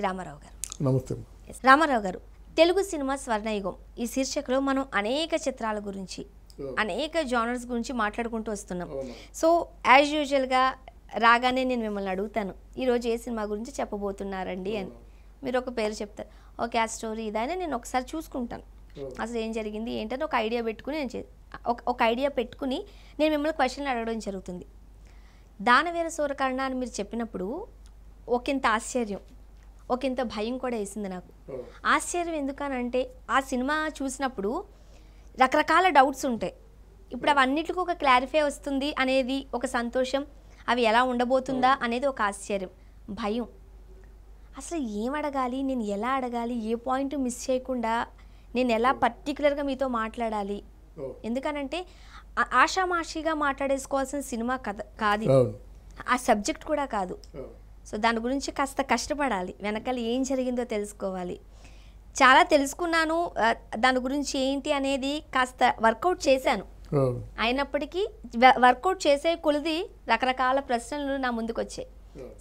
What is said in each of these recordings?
కోదండరెడ్డి రామారావు గారు నమస్తే రామారావు గారు తెలుగు సినిమా స్వర్ణయుగం ఈ శీర్షికలో మనం అనేక చిత్రాల గురించి అనేక జానర్స్ గురించి మాట్లాడుకుంటూ వస్తున్నాం సో యాజ్ యూజువల్గా రాగానే నేను మిమ్మల్ని అడుగుతాను ఈరోజు ఏ సినిమా గురించి చెప్పబోతున్నారండి అని మీరు ఒక పేరు చెప్తారు ఓకే ఆ స్టోరీ ఇదైనా నేను ఒకసారి చూసుకుంటాను అసలు ఏం జరిగింది ఏంటని ఒక ఐడియా పెట్టుకుని నేను ఒక ఐడియా పెట్టుకుని నేను మిమ్మల్ని క్వశ్చన్లు అడగడం జరుగుతుంది దానవీర సూరకర్ణ అని మీరు చెప్పినప్పుడు ఒకంత ఆశ్చర్యం ఒక ఇంత భయం కూడా వేసింది నాకు ఆశ్చర్యం ఎందుకనంటే ఆ సినిమా చూసినప్పుడు రకరకాల డౌట్స్ ఉంటాయి ఇప్పుడు అవన్నిటికీ ఒక క్లారిఫై వస్తుంది అనేది ఒక సంతోషం అవి ఎలా ఉండబోతుందా అనేది ఒక ఆశ్చర్యం భయం అసలు ఏం అడగాలి నేను ఎలా అడగాలి ఏ పాయింట్ మిస్ చేయకుండా నేను ఎలా పర్టికులర్గా మీతో మాట్లాడాలి ఎందుకనంటే ఆషామాషిగా మాట్లాడేసుకోవాల్సిన సినిమా కథ కాదు ఆ సబ్జెక్ట్ కూడా కాదు సో దాని గురించి కాస్త కష్టపడాలి వెనకాల ఏం జరిగిందో తెలుసుకోవాలి చాలా తెలుసుకున్నాను దాని గురించి ఏంటి అనేది కాస్త వర్కౌట్ చేశాను అయినప్పటికీ వర్కౌట్ చేసే కొలిది రకరకాల ప్రశ్నలు నా ముందుకు వచ్చాయి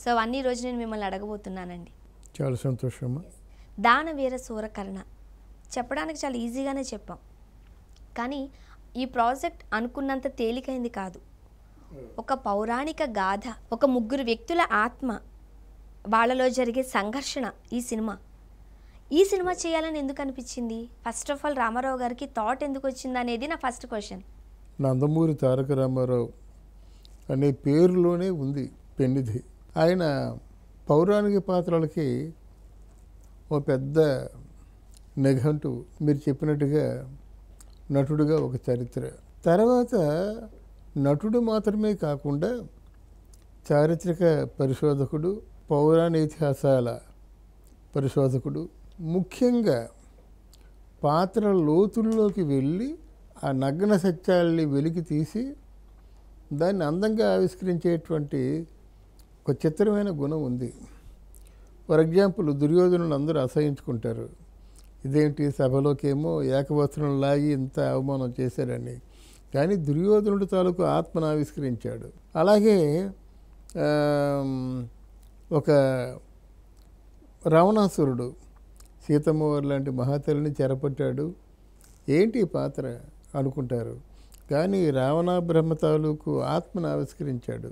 సో అన్ని రోజు నేను మిమ్మల్ని అడగబోతున్నానండి చాలా సంతోషం దాన వీర సూరకరణ చెప్పడానికి చాలా ఈజీగానే చెప్పాం కానీ ఈ ప్రాజెక్ట్ అనుకున్నంత తేలికైంది కాదు ఒక పౌరాణిక గాథ ఒక ముగ్గురు వ్యక్తుల ఆత్మ వాళ్ళలో జరిగే సంఘర్షణ ఈ సినిమా ఈ సినిమా చేయాలని ఎందుకు అనిపించింది ఫస్ట్ ఆఫ్ ఆల్ రామారావు గారికి థాట్ ఎందుకు వచ్చింది అనేది నా ఫస్ట్ క్వశ్చన్ నందమూరి తారక రామారావు అనే పేరులోనే ఉంది పెన్నిధి ఆయన పౌరాణిక పాత్రలకి ఓ పెద్ద నిఘంటు మీరు చెప్పినట్టుగా నటుడుగా ఒక చరిత్ర తర్వాత నటుడు మాత్రమే కాకుండా చారిత్రక పరిశోధకుడు పౌరాణితిహాసాల పరిశోధకుడు ముఖ్యంగా పాత్ర లోతుల్లోకి వెళ్ళి ఆ నగ్న సత్యాల్ని వెలికి తీసి దాన్ని అందంగా ఆవిష్కరించేటువంటి ఒక చిత్రమైన గుణం ఉంది ఫర్ ఎగ్జాంపుల్ దుర్యోధనులు అందరూ అసహించుకుంటారు ఇదేంటి సభలోకేమో ఏకవస్త్రం లాగి ఇంత అవమానం చేశారని కానీ దుర్యోధనుడు తాలూకు ఆత్మను ఆవిష్కరించాడు అలాగే ఒక రావణాసురుడు సీతమ్మవారి లాంటి మహాతల్లిని చెరపట్టాడు ఏంటి పాత్ర అనుకుంటారు కానీ రావణ బ్రహ్మ తాలూకు ఆత్మను ఆవిష్కరించాడు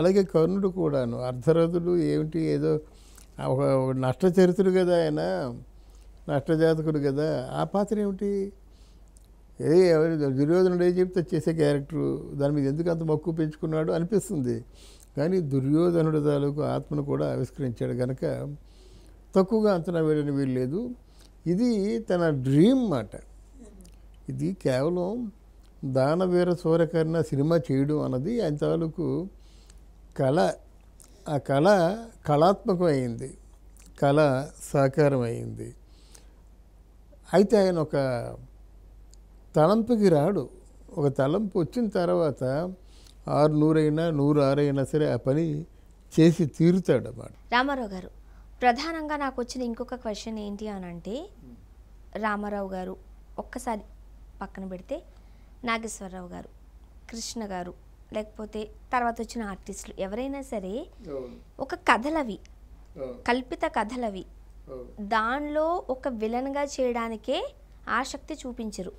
అలాగే కర్ణుడు కూడాను అర్ధరథుడు ఏమిటి ఏదో ఒక నష్టచరితుడు కదా ఆయన నష్టజాతకుడు కదా ఆ పాత్ర ఏమిటి ఏ దుర్యోధనుడు ఏం చెప్తే చేసే క్యారెక్టరు దాని మీద ఎందుకు అంత మక్కువ పెంచుకున్నాడు అనిపిస్తుంది కానీ దుర్యోధనుడు తాలూకు ఆత్మను కూడా ఆవిష్కరించాడు కనుక తక్కువగా అంచనా వేయడం వీలు లేదు ఇది తన డ్రీమ్ మాట ఇది కేవలం దానవీర సూరకర్ణ సినిమా చేయడం అన్నది ఆయన తాలూకు కళ ఆ కళ కళాత్మకమైంది కళ సాకారం అయింది అయితే ఆయన ఒక తలంపుకి రాడు ఒక తలంపు వచ్చిన తర్వాత ఆరు నూరైనా నూరు ఆరైనా సరే ఆ పని చేసి తీరుతాడు అన్నమాట రామారావు గారు ప్రధానంగా నాకు వచ్చిన ఇంకొక క్వశ్చన్ ఏంటి అని అంటే రామారావు గారు ఒక్కసారి పక్కన పెడితే నాగేశ్వరరావు గారు కృష్ణ గారు లేకపోతే తర్వాత వచ్చిన ఆర్టిస్టులు ఎవరైనా సరే ఒక కథలవి కల్పిత కథలవి దానిలో ఒక విలన్గా చేయడానికే ఆసక్తి చూపించరు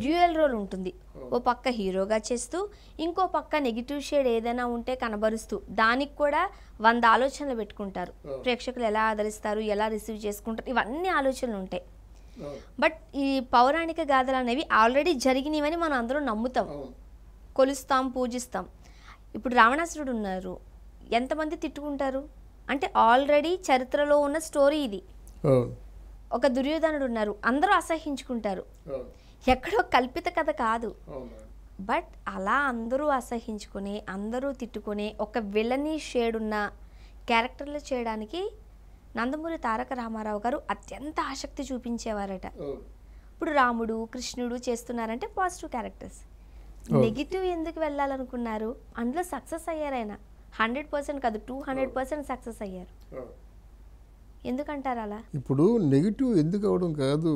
డ్యూయల్ రోల్ ఉంటుంది ఓ పక్క హీరోగా చేస్తూ ఇంకో పక్క నెగిటివ్ షేడ్ ఏదైనా ఉంటే కనబరుస్తూ దానికి కూడా వంద ఆలోచనలు పెట్టుకుంటారు ప్రేక్షకులు ఎలా ఆదరిస్తారు ఎలా రిసీవ్ చేసుకుంటారు ఇవన్నీ ఆలోచనలు ఉంటాయి బట్ ఈ పౌరాణిక గాథలు అనేవి ఆల్రెడీ జరిగినవని మనం అందరూ నమ్ముతాం కొలుస్తాం పూజిస్తాం ఇప్పుడు రావణాసురుడు ఉన్నారు ఎంతమంది తిట్టుకుంటారు అంటే ఆల్రెడీ చరిత్రలో ఉన్న స్టోరీ ఇది ఒక దుర్యోధనుడు ఉన్నారు అందరూ అసహించుకుంటారు ఎక్కడో కల్పిత కథ కాదు బట్ అలా అందరూ అసహించుకుని అందరూ తిట్టుకొని ఒక విలని షేడ్ ఉన్న క్యారెక్టర్లు చేయడానికి నందమూరి తారక రామారావు గారు అత్యంత ఆసక్తి చూపించేవారట ఇప్పుడు రాముడు కృష్ణుడు చేస్తున్నారంటే పాజిటివ్ క్యారెక్టర్స్ నెగిటివ్ ఎందుకు వెళ్ళాలనుకున్నారు అందులో సక్సెస్ అయ్యారు ఆయన హండ్రెడ్ పర్సెంట్ కాదు టూ హండ్రెడ్ పర్సెంట్ సక్సెస్ అయ్యారు ఎందుకంటారు అలా ఇప్పుడు నెగిటివ్ ఎందుకు అవడం కాదు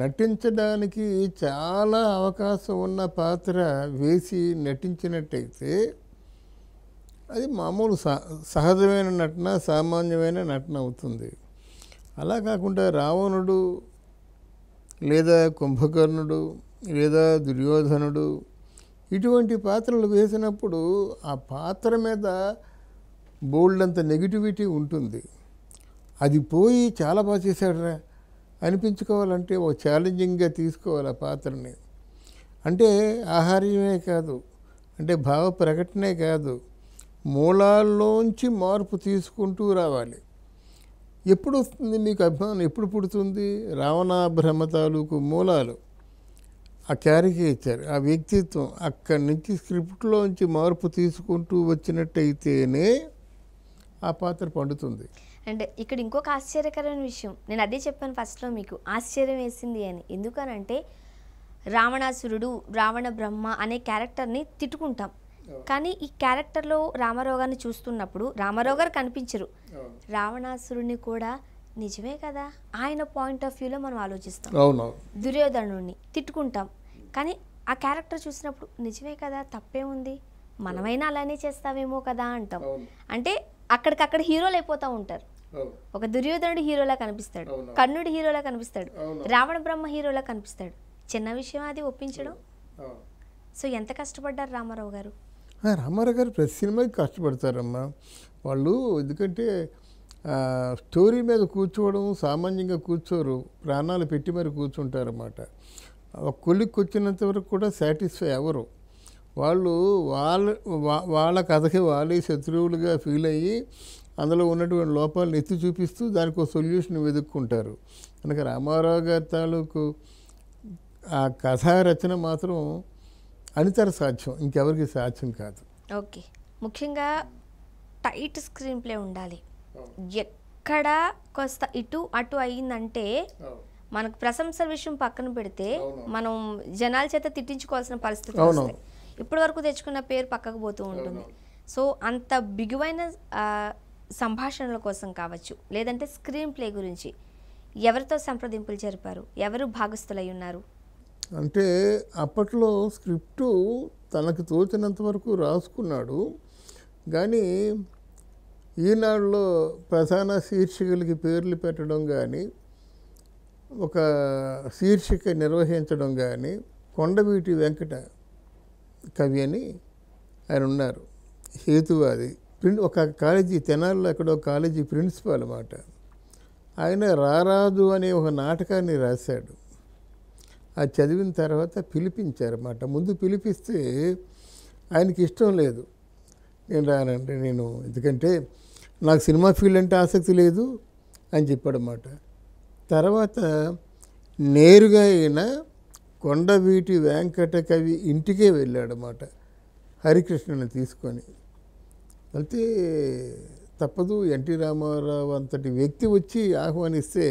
నటించడానికి చాలా అవకాశం ఉన్న పాత్ర వేసి నటించినట్టయితే అది మామూలు సహజమైన నటన సామాన్యమైన నటన అవుతుంది అలా కాకుండా రావణుడు లేదా కుంభకర్ణుడు లేదా దుర్యోధనుడు ఇటువంటి పాత్రలు వేసినప్పుడు ఆ పాత్ర మీద బోల్డ్ అంత నెగిటివిటీ ఉంటుంది అది పోయి చాలా బాగా చేశాడు రా అనిపించుకోవాలంటే ఒక ఛాలెంజింగ్గా తీసుకోవాలి ఆ పాత్రని అంటే ఆహార్యమే కాదు అంటే భావ ప్రకటనే కాదు మూలాల్లోంచి మార్పు తీసుకుంటూ రావాలి ఎప్పుడు వస్తుంది మీకు అభిమానం ఎప్పుడు పుడుతుంది రావణాభ్రహ్మ తాలూకు మూలాలు ఆ క్యారికేచర్ ఆ వ్యక్తిత్వం అక్కడి నుంచి స్క్రిప్ట్లోంచి మార్పు తీసుకుంటూ వచ్చినట్టయితేనే ఆ పాత్ర పండుతుంది అండ్ ఇక్కడ ఇంకొక ఆశ్చర్యకరమైన విషయం నేను అదే చెప్పాను ఫస్ట్లో మీకు ఆశ్చర్యం వేసింది అని ఎందుకనంటే రావణాసురుడు రావణ బ్రహ్మ అనే క్యారెక్టర్ని తిట్టుకుంటాం కానీ ఈ క్యారెక్టర్లో రామారావు చూస్తున్నప్పుడు రామారావు గారు కనిపించరు రావణాసురుడిని కూడా నిజమే కదా ఆయన పాయింట్ ఆఫ్ వ్యూలో మనం ఆలోచిస్తాం దుర్యోధను తిట్టుకుంటాం కానీ ఆ క్యారెక్టర్ చూసినప్పుడు నిజమే కదా తప్పే ఉంది మనమైనా అలానే చేస్తావేమో కదా అంటాం అంటే అక్కడికక్కడ హీరోలు అయిపోతూ ఉంటారు ఒక దుర్యోధనుడు హీరోలా కనిపిస్తాడు కర్ణుడు హీరోలా కనిపిస్తాడు రావణ బ్రహ్మ హీరోలా కనిపిస్తాడు చిన్న విషయం అది ఒప్పించడం సో ఎంత కష్టపడ్డారు రామారావు గారు రామారావు గారు ప్రతి సినిమాకి కష్టపడతారమ్మా వాళ్ళు ఎందుకంటే స్టోరీ మీద కూర్చోవడం సామాన్యంగా కూర్చోరు ప్రాణాలు పెట్టి మరి కూర్చుంటారన్నమాట ఒక కొలిక్కి వచ్చినంత వరకు కూడా సాటిస్ఫై అవ్వరు వాళ్ళు వాళ్ళ వాళ్ళ కథకి వాళ్ళే శత్రువులుగా ఫీల్ అయ్యి అందులో ఉన్నటువంటి లోపాలను ఎత్తి చూపిస్తూ దానికి ఒక సొల్యూషన్ వెతుక్కుంటారు కనుక రామారావు గారి తాలూకు ఆ కథా రచన మాత్రం అనితర సాధ్యం ఇంకెవరికి సాధ్యం కాదు ఓకే ముఖ్యంగా టైట్ స్క్రీన్ ప్లే ఉండాలి ఎక్కడ కొస్త ఇటు అటు అయ్యిందంటే మనకు ప్రశంసల విషయం పక్కన పెడితే మనం జనాల చేత తిట్టించుకోవాల్సిన పరిస్థితి ఇప్పటి వరకు తెచ్చుకున్న పేరు పక్కకు పోతూ ఉంటుంది సో అంత బిగువైన సంభాషణల కోసం కావచ్చు లేదంటే స్క్రీన్ ప్లే గురించి ఎవరితో సంప్రదింపులు జరిపారు ఎవరు భాగస్థులై ఉన్నారు అంటే అప్పట్లో స్క్రిప్టు తనకు తోచినంత వరకు రాసుకున్నాడు కానీ ఈనాడులో ప్రధాన శీర్షికలకి పేర్లు పెట్టడం కానీ ఒక శీర్షిక నిర్వహించడం కానీ కొండవీటి వెంకట కవి అని ఆయన ఉన్నారు హేతువాది ఒక కాలేజీ తెనాల్లో ఒక కాలేజీ ప్రిన్సిపాల్ అనమాట ఆయన రారాదు అనే ఒక నాటకాన్ని రాశాడు అది చదివిన తర్వాత పిలిపించారన్నమాట ముందు పిలిపిస్తే ఆయనకి ఇష్టం లేదు నేను రానంటే నేను ఎందుకంటే నాకు సినిమా ఫీల్డ్ అంటే ఆసక్తి లేదు అని చెప్పాడన్నమాట తర్వాత నేరుగా అయిన కొండవీటి వెంకట కవి ఇంటికే వెళ్ళాడన్నమాట హరికృష్ణుని తీసుకొని వెళ్తే తప్పదు ఎన్టీ రామారావు అంతటి వ్యక్తి వచ్చి ఆహ్వానిస్తే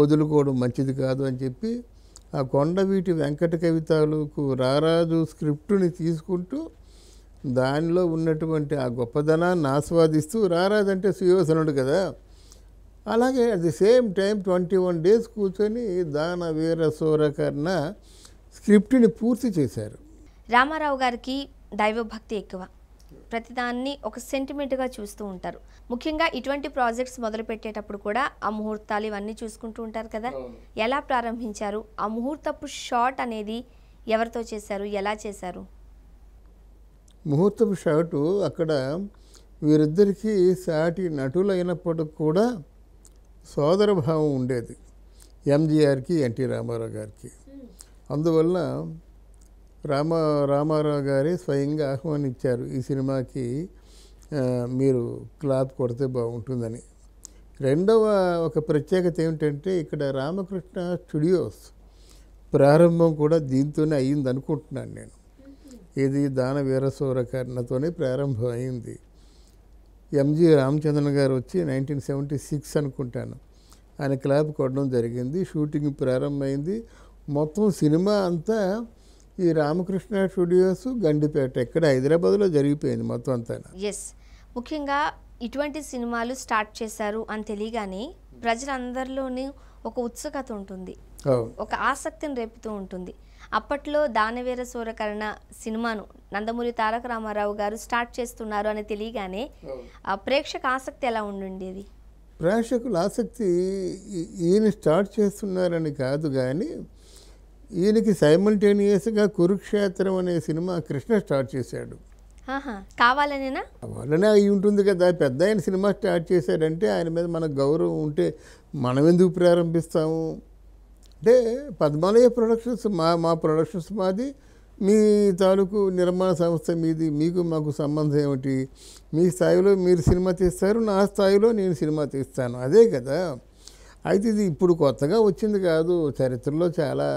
వదులుకోవడం మంచిది కాదు అని చెప్పి ఆ కొండవీటి వెంకట కవి తాలూకు రారాజు స్క్రిప్టుని తీసుకుంటూ దానిలో ఉన్నటువంటి ఆ గొప్పదనాన్ని ఆస్వాదిస్తూ రారాజు అంటే సుయోధనుడు కదా అలాగే at the same time twenty one days కూర్చొని దాన వీర సూరకర్ణ స్క్రిప్ట్ని పూర్తి చేశారు రామారావు గారికి దైవభక్తి ఎక్కువ ప్రతిదాన్ని ఒక సెంటిమెంట్గా చూస్తూ ఉంటారు ముఖ్యంగా ఇటువంటి ప్రాజెక్ట్స్ మొదలు పెట్టేటప్పుడు కూడా ఆ ముహూర్తాలు ఇవన్నీ చూసుకుంటూ ఉంటారు కదా ఎలా ప్రారంభించారు ఆ ముహూర్తపు షాట్ అనేది ఎవరితో చేశారు ఎలా చేశారు ముహూర్తపు షాటు అక్కడ వీరిద్దరికీ సాటి నటులైనప్పటికి కూడా సోదరభావం ఉండేది ఎంజీఆర్కి ఎన్టీ రామారావు గారికి అందువల్ల రామ రామారావు గారి స్వయంగా ఆహ్వానించారు ఈ సినిమాకి మీరు క్లాప్ కొడితే బాగుంటుందని రెండవ ఒక ప్రత్యేకత ఏమిటంటే ఇక్కడ రామకృష్ణ స్టూడియోస్ ప్రారంభం కూడా దీంతోనే అయ్యింది అనుకుంటున్నాను నేను ఇది దాన కర్ణతోనే ప్రారంభం అయింది ఎంజి రామచంద్రన్ గారు వచ్చి నైన్టీన్ సెవెంటీ సిక్స్ అనుకుంటాను ఆయన క్లాప్ కొట్టడం జరిగింది షూటింగ్ ప్రారంభమైంది మొత్తం సినిమా అంతా ఈ రామకృష్ణ స్టూడియోస్ గండిపేట ఎక్కడ హైదరాబాద్లో జరిగిపోయింది మొత్తం అంతా ఎస్ ముఖ్యంగా ఇటువంటి సినిమాలు స్టార్ట్ చేశారు అని తెలియగానే ప్రజలందరిలోనూ ఒక ఉత్సుకత ఉంటుంది ఒక ఆసక్తిని రేపుతూ ఉంటుంది అప్పట్లో దానవీర సూరకరణ సినిమాను నందమూరి తారక రామారావు గారు స్టార్ట్ చేస్తున్నారు అని తెలియగానే ప్రేక్షక ఆసక్తి ఎలా ఉండేది ప్రేక్షకుల ఆసక్తి ఈయన స్టార్ట్ చేస్తున్నారని కాదు కానీ ఈయనకి సైమల్టేనియస్గా కురుక్షేత్రం అనే సినిమా కృష్ణ స్టార్ట్ చేశాడు కావాలనేనా వాళ్ళనే అయి ఉంటుంది కదా పెద్ద ఆయన సినిమా స్టార్ట్ చేశాడంటే ఆయన మీద మనకు గౌరవం ఉంటే మనం ఎందుకు ప్రారంభిస్తాము అంటే పద్మాలయ ప్రొడక్షన్స్ మా మా ప్రొడక్షన్స్ మాది మీ తాలూకు నిర్మాణ సంస్థ మీది మీకు మాకు సంబంధం ఏమిటి మీ స్థాయిలో మీరు సినిమా తీస్తారు నా స్థాయిలో నేను సినిమా తీస్తాను అదే కదా అయితే ఇది ఇప్పుడు కొత్తగా వచ్చింది కాదు చరిత్రలో చాలా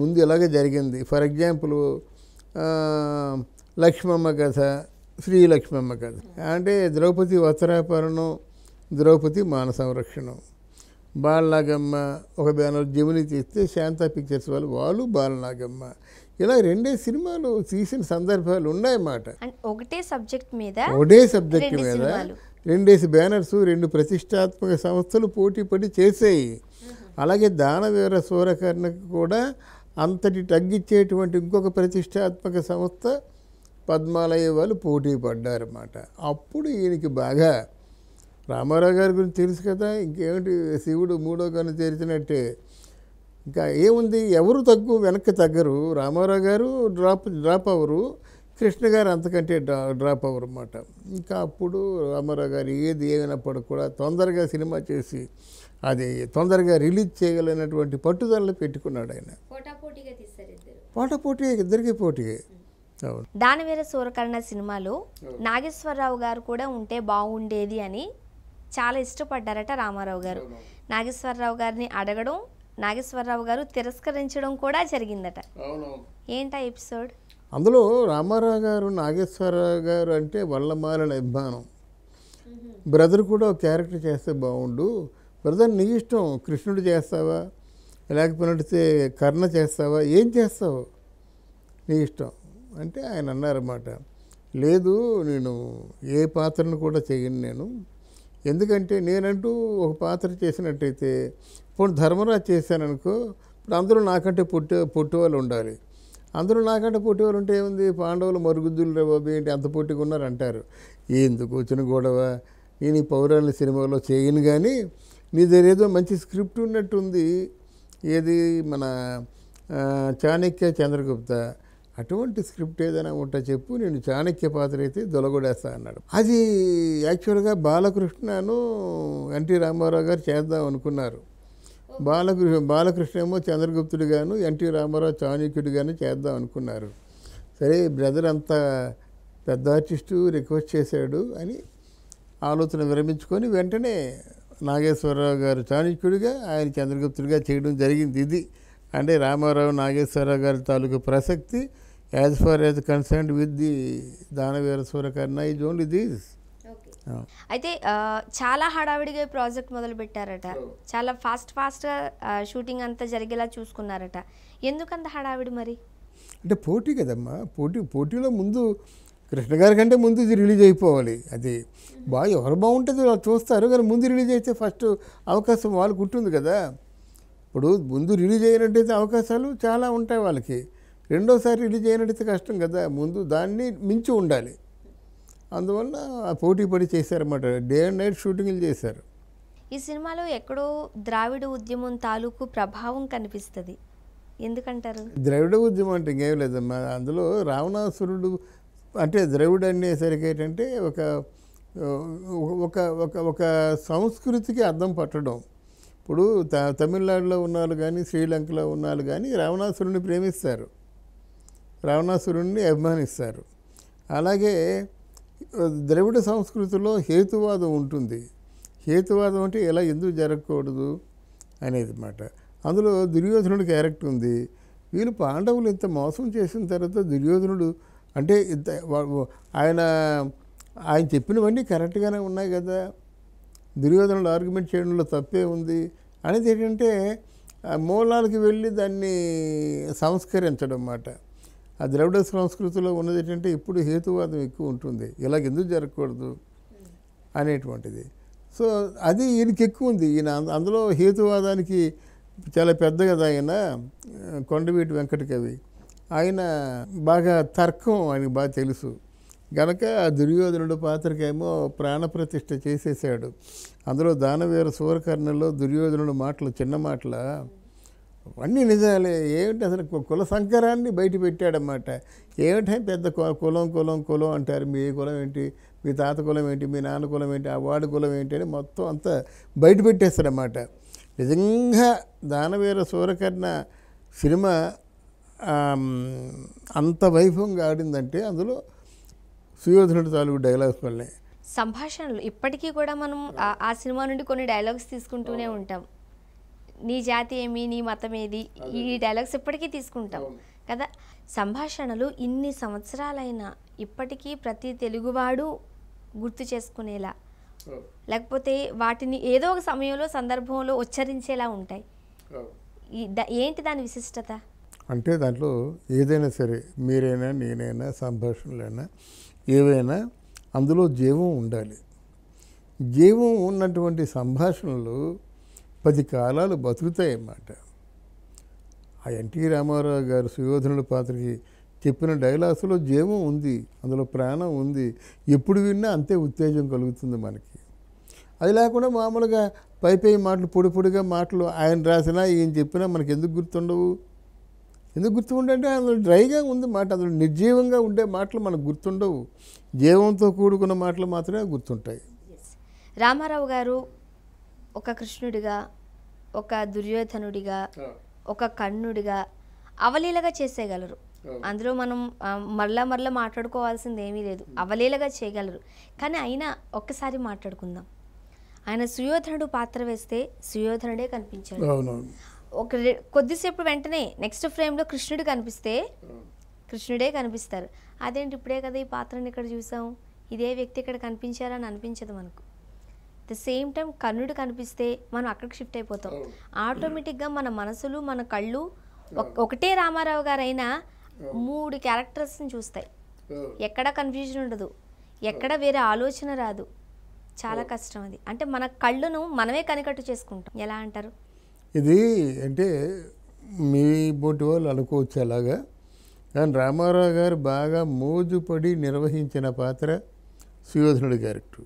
ముందు ఇలాగే జరిగింది ఫర్ ఎగ్జాంపుల్ లక్ష్మమ్మ కథ శ్రీ లక్ష్మమ్మ కథ అంటే ద్రౌపది వస్త్రాపరణం ద్రౌపది మాన సంరక్షణం బాలనాగమ్మ ఒక బ్యానర్ జమిని తీస్తే శాంత పిక్చర్స్ వాళ్ళు వాళ్ళు బాలనాగమ్మ ఇలా రెండే సినిమాలు తీసిన సందర్భాలు ఉన్నాయన్నమాట ఒకటే సబ్జెక్ట్ మీద ఒకటే సబ్జెక్ట్ మీద రెండేసి బ్యానర్స్ రెండు ప్రతిష్టాత్మక సంస్థలు పోటీ పడి చేసేయి అలాగే దానవీర సూరకర్ణకు కూడా అంతటి తగ్గించేటువంటి ఇంకొక ప్రతిష్టాత్మక సంస్థ పద్మాలయ వాళ్ళు పోటీ పడ్డారన్నమాట అప్పుడు ఈయనకి బాగా రామారావు గారి గురించి తెలుసు కదా ఇంకేమిటి శివుడు మూడో కను తెరిచినట్టే ఇంకా ఏముంది ఎవరు తగ్గు వెనక్కి తగ్గరు రామారావు గారు డ్రాప్ డ్రాప్ అవ్వరు కృష్ణ గారు అంతకంటే డ్రా డ్రాప్ అవరు అన్నమాట ఇంకా అప్పుడు రామారావు గారు ఏది ఏమైనప్పుడు కూడా తొందరగా సినిమా చేసి అది తొందరగా రిలీజ్ చేయగలిగినటువంటి పట్టుదలలో పెట్టుకున్నాడు ఆయన పోటాపోటీ ఇద్దరికి పోటీ దానివీర సూరకర్ణ సినిమాలో నాగేశ్వరరావు గారు కూడా ఉంటే బాగుండేది అని చాలా ఇష్టపడ్డారట రామారావు గారు నాగేశ్వరరావు గారిని అడగడం నాగేశ్వరరావు గారు తిరస్కరించడం కూడా జరిగిందట ఏంటా ఎపిసోడ్ అందులో రామారావు గారు నాగేశ్వరరావు గారు అంటే వల్లమాలిన అభిమానం బ్రదర్ కూడా ఒక క్యారెక్టర్ చేస్తే బాగుండు బ్రదర్ నీ ఇష్టం కృష్ణుడు చేస్తావా లేకపోతే కర్ణ చేస్తావా ఏం చేస్తావు నీ ఇష్టం అంటే ఆయన అన్నారన్నమాట లేదు నేను ఏ పాత్రను కూడా చేయను నేను ఎందుకంటే నేనంటూ ఒక పాత్ర చేసినట్టయితే ఇప్పుడు ధర్మరాజు చేశాననుకో ఇప్పుడు అందరూ నాకంటే పుట్టే పుట్టేవాళ్ళు ఉండాలి అందరూ నాకంటే పుట్టేవాళ్ళు ఉంటే ఏముంది పాండవులు మరుగుద్దులు రేబాబు ఏంటి అంత పుట్టుకున్నారు ఉన్నారంటారు ఎందుకు వచ్చిన గొడవ నేను ఈ పౌరాణిక సినిమాలో చేయను కానీ మీ దగ్గర ఏదో మంచి స్క్రిప్ట్ ఉన్నట్టుంది ఏది మన చాణక్య చంద్రగుప్త అటువంటి స్క్రిప్ట్ ఏదైనా ఉంటా చెప్పు నేను చాణక్య పాత్ర అయితే దొలగొడేస్తా అన్నాడు అది యాక్చువల్గా బాలకృష్ణను ఎన్టీ రామారావు గారు చేద్దాం అనుకున్నారు బాలకృష్ణ బాలకృష్ణ ఏమో చంద్రగుప్తుడు గాను ఎన్టీ రామారావు చాణక్యుడు గాను చేద్దాం అనుకున్నారు సరే బ్రదర్ అంతా పెద్ద ఆర్టిస్టు రిక్వెస్ట్ చేశాడు అని ఆలోచన విరమించుకొని వెంటనే నాగేశ్వరరావు గారు చాణక్యుడిగా ఆయన చంద్రగుప్తుడిగా చేయడం జరిగింది ఇది అంటే రామారావు నాగేశ్వరరావు గారి తాలూకు ప్రసక్తి as far as concern with the Danaveera కన్నా ఈజ్ ఓన్లీ దీస్ అయితే చాలా హడావిడిగా ప్రాజెక్ట్ మొదలు పెట్టారట చాలా ఫాస్ట్ ఫాస్ట్గా షూటింగ్ అంతా జరిగేలా చూసుకున్నారట ఎందుకంత హడావిడి మరి అంటే పోటీ కదమ్మా పోటీ పోటీలో ముందు కృష్ణ గారి కంటే ముందు ఇది రిలీజ్ అయిపోవాలి అది బాగా ఎవరు బాగుంటుంది వాళ్ళు చూస్తారు కానీ ముందు రిలీజ్ అయితే ఫస్ట్ అవకాశం వాళ్ళకు ఉంటుంది కదా ఇప్పుడు ముందు రిలీజ్ అయినట్టయితే అవకాశాలు చాలా ఉంటాయి వాళ్ళకి రెండోసారి రిలీజ్ అయినట్టయితే కష్టం కదా ముందు దాన్ని మించి ఉండాలి అందువల్ల పోటీ పడి చేశారన్నమాట డే అండ్ నైట్ షూటింగ్లు చేశారు ఈ సినిమాలో ఎక్కడో ద్రావిడ ఉద్యమం తాలూకు ప్రభావం కనిపిస్తుంది ఎందుకంటారు ద్రావిడ ఉద్యమం అంటే ఇంకేం లేదమ్మా అందులో రావణాసురుడు అంటే ద్రవిడ అనేసరికి ఏంటంటే ఒక ఒక ఒక ఒక సంస్కృతికి అర్థం పట్టడం ఇప్పుడు త తమిళనాడులో ఉన్నాళ్ళు కానీ శ్రీలంకలో ఉన్నారు కానీ రావణాసురుణ్ణి ప్రేమిస్తారు రావణాసురుణ్ణి అభిమానిస్తారు అలాగే ద్రవిడ సంస్కృతిలో హేతువాదం ఉంటుంది హేతువాదం అంటే ఇలా ఎందుకు జరగకూడదు అనేది మాట అందులో దుర్యోధనుడు క్యారెక్టర్ ఉంది వీళ్ళు పాండవులు ఇంత మోసం చేసిన తర్వాత దుర్యోధనుడు అంటే ఆయన ఆయన చెప్పినవన్నీ కరెక్ట్గానే ఉన్నాయి కదా దుర్యోధనుడు ఆర్గ్యుమెంట్ చేయడంలో తప్పే ఉంది అనేది ఏంటంటే మూలాలకి వెళ్ళి దాన్ని సంస్కరించడం అన్నమాట ఆ ద్రవిడ సంస్కృతిలో ఉన్నది ఏంటంటే ఇప్పుడు హేతువాదం ఎక్కువ ఉంటుంది ఇలాగ ఎందుకు జరగకూడదు అనేటువంటిది సో అది ఈయనకి ఎక్కువ ఉంది ఈయన అందులో హేతువాదానికి చాలా పెద్ద కదా ఆయన కొండవీటి వెంకటకవి ఆయన బాగా తర్కం ఆయనకు బాగా తెలుసు గనక దుర్యోధనుడు పాత్రకేమో ప్రాణప్రతిష్ఠ చేసేసాడు అందులో దానవీర సూరకర్ణలో దుర్యోధనుడు మాటలు చిన్న మాటల అన్నీ నిజాలే ఏమిటి అసలు కుల సంకరాన్ని బయట పెట్టాడనమాట ఏమిటై పెద్ద కులం కులం కులం అంటారు మీ కులం ఏంటి మీ తాత కులం ఏంటి మీ నాన్న కులం ఏంటి ఆ వాడి కులం ఏంటి అని మొత్తం అంతా బయట పెట్టేస్తాడన్నమాట నిజంగా దానవీర సూరకర్ణ సినిమా అంత వైభవంగా ఆడిందంటే అందులో సుయోధనుడు తాలూకు డైలాగ్స్ వల్లే సంభాషణలు ఇప్పటికీ కూడా మనం ఆ సినిమా నుండి కొన్ని డైలాగ్స్ తీసుకుంటూనే ఉంటాం నీ జాతి ఏమి నీ మతం ఏది ఈ డైలాగ్స్ ఇప్పటికీ తీసుకుంటాం కదా సంభాషణలు ఇన్ని సంవత్సరాలైనా ఇప్పటికీ ప్రతి తెలుగువాడు గుర్తు చేసుకునేలా లేకపోతే వాటిని ఏదో ఒక సమయంలో సందర్భంలో ఉచ్చరించేలా ఉంటాయి ఏంటి దాని విశిష్టత అంటే దాంట్లో ఏదైనా సరే మీరైనా నేనైనా సంభాషణలైనా ఏవైనా అందులో జీవం ఉండాలి జీవం ఉన్నటువంటి సంభాషణలు పది కాలాలు బతుకుతాయి అన్నమాట ఆ ఎన్టీ రామారావు గారు సుయోధనుడి పాత్రకి చెప్పిన డైలాగ్స్లో జీవం ఉంది అందులో ప్రాణం ఉంది ఎప్పుడు విన్నా అంతే ఉత్తేజం కలుగుతుంది మనకి అది లేకుండా మామూలుగా పై పై మాటలు పొడి పొడిగా మాటలు ఆయన రాసినా ఈయన చెప్పినా మనకి ఎందుకు గుర్తుండవు ఎందుకు ఉండే అందులో డ్రైగా ఉంది మాట అందులో నిర్జీవంగా ఉండే మాటలు మనకు గుర్తుండవు జీవంతో కూడుకున్న మాటలు మాత్రమే గుర్తుంటాయి రామారావు గారు ఒక కృష్ణుడిగా ఒక దుర్యోధనుడిగా ఒక కర్ణుడిగా అవలీలగా చేసేయగలరు అందులో మనం మరలా మరలా మాట్లాడుకోవాల్సింది ఏమీ లేదు hmm. అవలీలగా చేయగలరు కానీ అయినా ఒక్కసారి మాట్లాడుకుందాం ఆయన సుయోధనుడు పాత్ర వేస్తే సుయోధనుడే కనిపించాడు ఒక కొద్దిసేపు వెంటనే నెక్స్ట్ ఫ్రేమ్లో కృష్ణుడు కనిపిస్తే కృష్ణుడే కనిపిస్తారు అదేంటి ఇప్పుడే కదా ఈ పాత్రను ఇక్కడ చూసాం ఇదే వ్యక్తి ఇక్కడ కనిపించారని అనిపించదు మనకు ద సేమ్ టైం కర్ణుడు కనిపిస్తే మనం అక్కడికి షిఫ్ట్ అయిపోతాం ఆటోమేటిక్గా మన మనసులు మన కళ్ళు ఒకటే రామారావు గారైనా మూడు క్యారెక్టర్స్ని చూస్తాయి ఎక్కడ కన్ఫ్యూజన్ ఉండదు ఎక్కడ వేరే ఆలోచన రాదు చాలా కష్టం అది అంటే మన కళ్ళును మనమే కనికట్టు చేసుకుంటాం ఎలా అంటారు ఇది అంటే మీ బోటి వాళ్ళు అనుకోవచ్చు అలాగా కానీ రామారావు గారు బాగా మోజుపడి నిర్వహించిన పాత్ర సుయోధనుడి క్యారెక్టర్